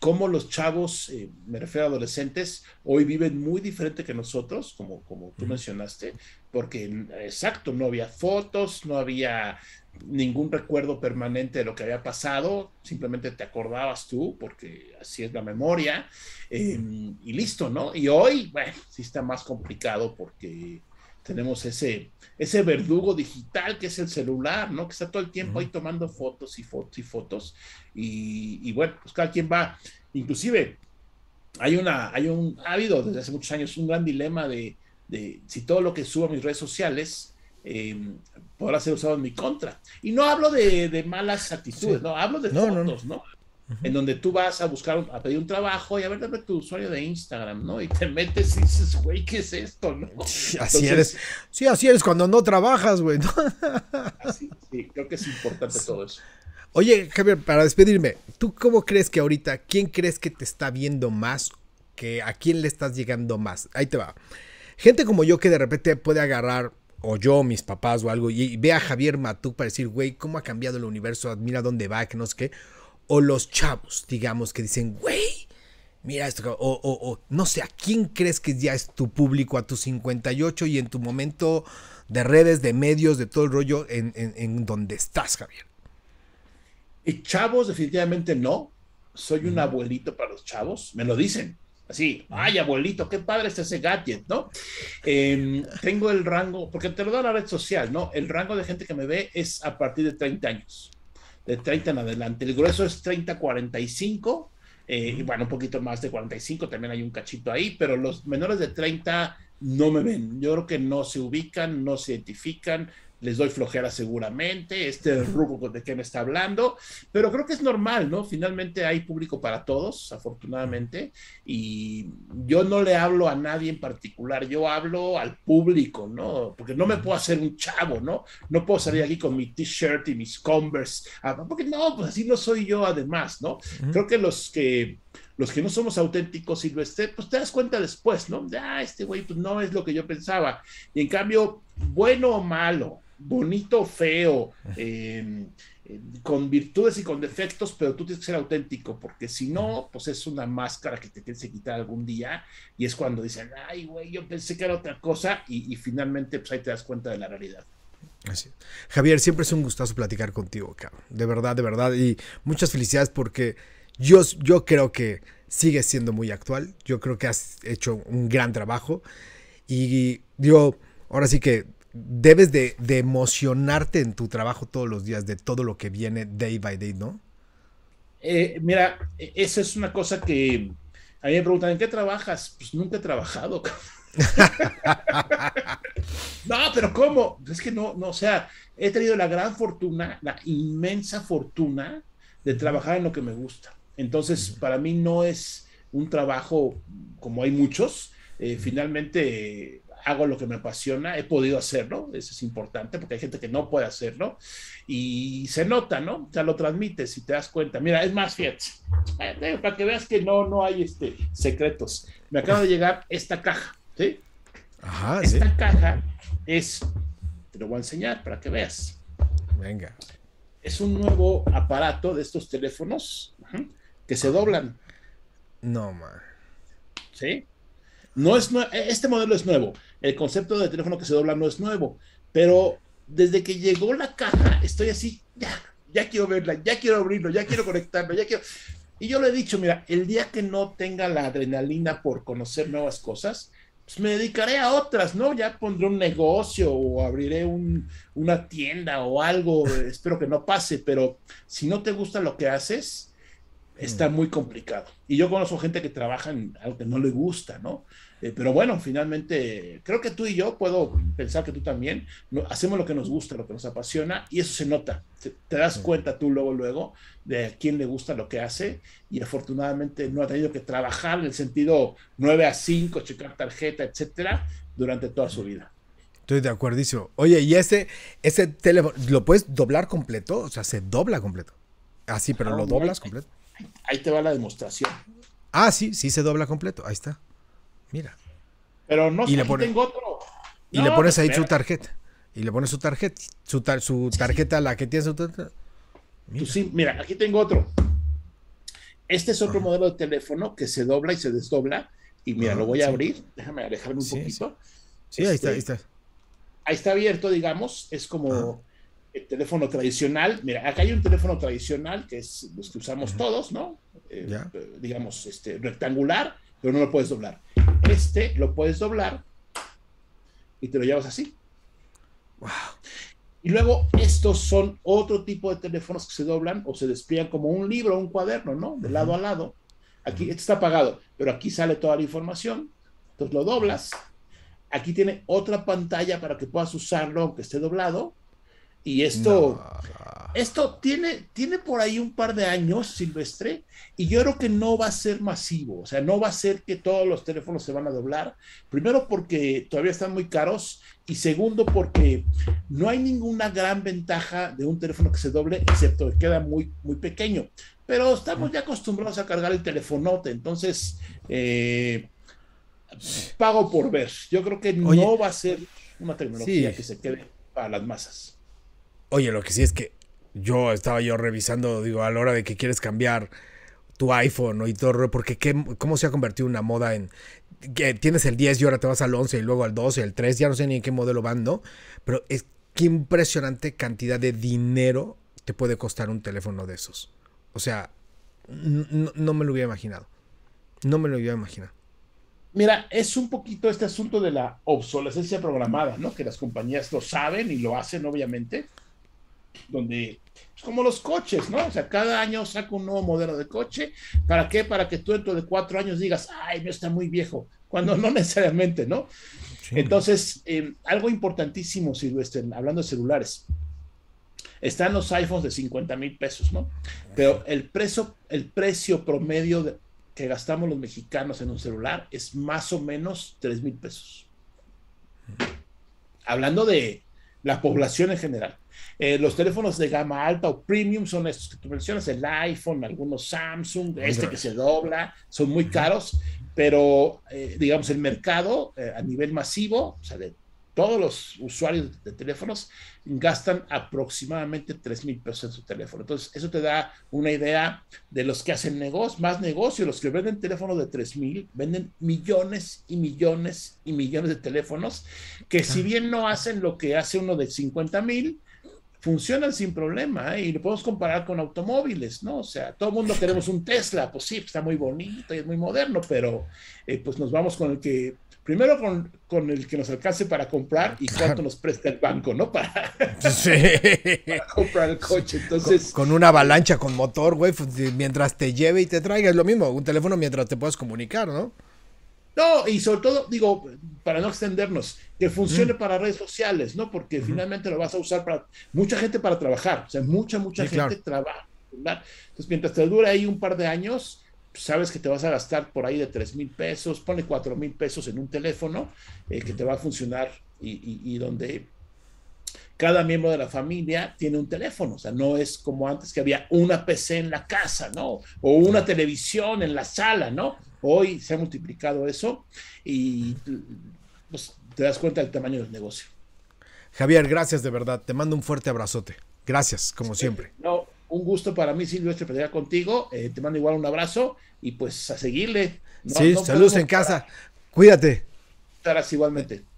cómo los chavos, eh, me refiero a adolescentes, hoy viven muy diferente que nosotros, como, como tú mencionaste, porque, exacto, no había fotos, no había ningún recuerdo permanente de lo que había pasado, simplemente te acordabas tú, porque así es la memoria, em, y listo, ¿no? Y hoy, bueno, sí está más complicado porque tenemos ese, ese verdugo digital que es el celular, ¿no? Que está todo el tiempo ahí tomando fotos y fotos y fotos, y, bueno, pues cada quien va, inclusive hay, una, hay un ha habido desde hace muchos años, un gran dilema de, de si todo lo que subo a mis redes sociales Em, podrá ser usado en mi contra. Y no hablo de, malas actitudes, no, hablo de no, fotos, ¿no? no. En donde tú vas a buscar, a pedir un trabajo y a ver, dame tu usuario de Instagram, ¿no? Y te metes y dices, güey, ¿qué es esto, así eres. Sí, así eres cuando no trabajas, güey. sí, creo que es importante todo eso. Oye, Javier, para despedirme, ¿tú cómo crees que ahorita, quién crees que te está viendo más? Que ¿A quién le estás llegando más? Ahí te va. Gente como yo que de repente puede agarrar o yo, mis papás o algo, y, ve a Javier Matú para decir, güey, cómo ha cambiado el universo, admira dónde va, que no sé qué. O los chavos, digamos, que dicen, güey, mira esto, o, o, no sé, ¿a quién crees que ya es tu público a tus 58 y en tu momento de redes, de medios, de todo el rollo en, en, en donde estás, Javier? Y chavos, definitivamente no. Soy un abuelito para los chavos, me lo dicen. Así, ay abuelito, qué padre es ese gadget, ¿no? Em, tengo el rango, porque te lo da la red social, ¿no? El rango de gente que me ve es a partir de 30 años, de 30 en adelante. El grueso es 30, 45, y eh, bueno, un poquito más de 45, también hay un cachito ahí, pero los menores de 30 no me ven. Yo creo que no se ubican, no se identifican, les doy flojera seguramente, este rubro de qué me está hablando, pero creo que es normal, ¿no? Finalmente hay público para todos, afortunadamente, y yo no le hablo a nadie en particular, yo hablo al público, ¿no? Porque no me puedo hacer un chavo, ¿no? No puedo salir aquí con mi t-shirt y mis Converse, ah, porque no, pues así no soy yo además, ¿no? Creo que los que los que no somos auténticos, Silvestre, pues te das cuenta después, ¿no? De, ah, este güey, pues no es lo que yo pensaba. Y en cambio, bueno o malo, bonito feo, em, eh, con virtudes y con defectos, pero tú tienes que ser auténtico, porque si no, pues es una máscara que te tienes que quitar algún día y es cuando dicen, ay, güey, yo pensé que era otra cosa y, finalmente pues ahí te das cuenta de la realidad. Así. Javier, siempre es un gustazo platicar contigo, cabrón. De verdad, de verdad. Y muchas felicidades porque yo, yo creo que sigues siendo muy actual. Yo creo que has hecho un gran trabajo. Y, y yo, ahora sí que debes de, emocionarte en tu trabajo todos los días de todo lo que viene day by day, ¿no? Eh, mira, e, esa es una cosa que a mí me preguntan, ¿en qué trabajas? Pues nunca he trabajado. no, pero ¿cómo? Es que no, no, o sea, he tenido la gran fortuna, la inmensa fortuna de trabajar en lo que me gusta. Entonces, para mí no es un trabajo como hay muchos. Eh, finalmente, hago lo que me apasiona, he podido hacerlo, eso es importante porque hay gente que no puede hacerlo y se nota, ¿no? O sea, lo transmites y te das cuenta. Mira, es más, fíjate, eh, para que veas que no, no hay este, secretos. Me acaba de llegar esta caja, ¿sí? Ajá, esta caja es, te lo voy a enseñar para que veas. Venga. Es un nuevo aparato de estos teléfonos que se doblan. No, man. ¿Sí? No es este modelo es nuevo. El concepto de teléfono que se dobla no es nuevo, pero desde que llegó la caja, estoy así, ya, ya quiero verla, ya quiero abrirlo, ya quiero conectarlo, ya quiero... Y yo le he dicho, mira, el día que no tenga la adrenalina por conocer nuevas cosas, pues me dedicaré a otras, ¿no? Ya pondré un negocio o abriré una tienda o algo, espero que no pase, pero si no te gusta lo que haces, está mm. muy complicado. Y yo conozco gente que trabaja en algo que no le gusta, ¿no? Eh, pero bueno, finalmente creo que tú y yo puedo pensar que tú también hacemos lo que nos gusta, lo que nos apasiona y eso se nota. Te, das cuenta tú luego, luego de a quién le gusta lo que hace y afortunadamente no ha tenido que trabajar en el sentido 9 a 5, checar tarjeta, etcétera, durante toda su vida. Estoy de acuerdo. Oye, ¿y ese, ese teléfono lo puedes doblar completo? O sea, se dobla completo. Así, ah, sí, pero ah, lo doblas completo. Ahí te va la demostración. Ah, sí, sí se dobla completo. Ahí está. Mira. Pero no tengo otro. Y le pones ahí su tarjeta. Y le pones su tarjeta, su, tarjeta, a la que tiene su tarjeta. Mira. Sí, mira, aquí tengo otro. Este es otro modelo de teléfono que se dobla y se desdobla. Y mira, ah, lo voy a abrir. Déjame alejarme un poquito. Sí, ahí está, ahí este, está. Ahí está abierto, digamos. Es como ah. el teléfono tradicional. Mira, acá hay un teléfono tradicional que es los que usamos todos, ¿no? Eh, eh, digamos, este, rectangular, pero no lo puedes doblar. Este lo puedes doblar y te lo llevas así. Wow. Y luego estos son otro tipo de teléfonos que se doblan o se despliegan como un libro, un cuaderno, ¿no? De lado a lado. Aquí este está apagado, pero aquí sale toda la información. Entonces lo doblas. Aquí tiene otra pantalla para que puedas usarlo aunque esté doblado. Y esto, esto tiene, tiene por ahí un par de años, Silvestre, y yo creo que no va a ser masivo, o sea, no va a ser que todos los teléfonos se van a doblar, primero porque todavía están muy caros y segundo porque no hay ninguna gran ventaja de un teléfono que se doble, excepto que queda muy, muy pequeño, pero estamos ya acostumbrados a cargar el telefonote, entonces... Eh, pago por ver. Yo creo que no va a ser una tecnología que se quede para las masas. Oye, lo que sí es que yo estaba yo revisando, digo, a la hora de que quieres cambiar tu iPhone y todo, porque cómo se ha convertido una moda en que tienes el 10 y ahora te vas al 11 y luego al 12, el 3, ya no sé ni en qué modelo van, ¿no? Pero es qué impresionante cantidad de dinero te puede costar un teléfono de esos. O sea, no, me lo hubiera imaginado. No me lo hubiera imaginado. Mira, es un poquito este asunto de la obsolescencia programada, ¿no? Que las compañías lo saben y lo hacen, obviamente donde es pues, como los coches, ¿no? O sea, cada año saca un nuevo modelo de coche. ¿Para qué? Para que tú dentro de cuatro años digas, ay, me está muy viejo, cuando no necesariamente, ¿no? Entonces, eh, algo importantísimo, Silvestre, hablando de celulares, están los iPhones de 50 mil pesos, ¿no? Pero el precio, el precio promedio que gastamos los mexicanos en un celular es más o menos 3 mil pesos. Hablando de la población en general. Eh, los teléfonos de gama alta o premium son estos que tú mencionas, el iPhone, algunos Samsung, este que se dobla, son muy caros, pero eh, digamos el mercado eh, a nivel masivo, o sea, de todos los usuarios de teléfonos gastan aproximadamente 3 mil pesos en su teléfono. Entonces, eso te da una idea de los que hacen negocio, más negocio. Los que venden teléfonos de 3 mil venden millones y millones y millones de teléfonos que si bien no hacen lo que hace uno de 50 mil, funcionan sin problema ¿eh? y lo podemos comparar con automóviles, ¿no? O sea, todo el mundo tenemos un Tesla, pues sí, está muy bonito y es muy moderno, pero eh, pues nos vamos con el que, primero con, con, el que nos alcance para comprar y cuánto nos presta el banco, ¿no? Para, comprar el coche. Entonces, con, con, una avalancha con motor, güey, pues, mientras te lleve y te traiga, es lo mismo, un teléfono mientras te puedas comunicar, ¿no? No, y sobre todo, digo, para no extendernos, que funcione mm. para redes sociales, ¿no? Porque finalmente lo vas a usar para mucha gente para trabajar, o sea, mucha, mucha gente trabaja. Entonces, mientras te dura ahí un par de años, pues, sabes que te vas a gastar por ahí de tres mil pesos, pone cuatro mil pesos en un teléfono eh, que te va a funcionar y, y, donde cada miembro de la familia tiene un teléfono, o sea, no es como antes que había una PC en la casa, ¿no? O una televisión en la sala, ¿no? Hoy se ha multiplicado eso y pues, te das cuenta del tamaño del negocio. Javier, gracias de verdad. Te mando un fuerte abrazote. Gracias, como este, siempre. No, un gusto para mí, Silvestre, pelear contigo. Eh, te mando igual un abrazo y pues a seguirle. sí, saludos en casa. Cuídate. Estarás igualmente.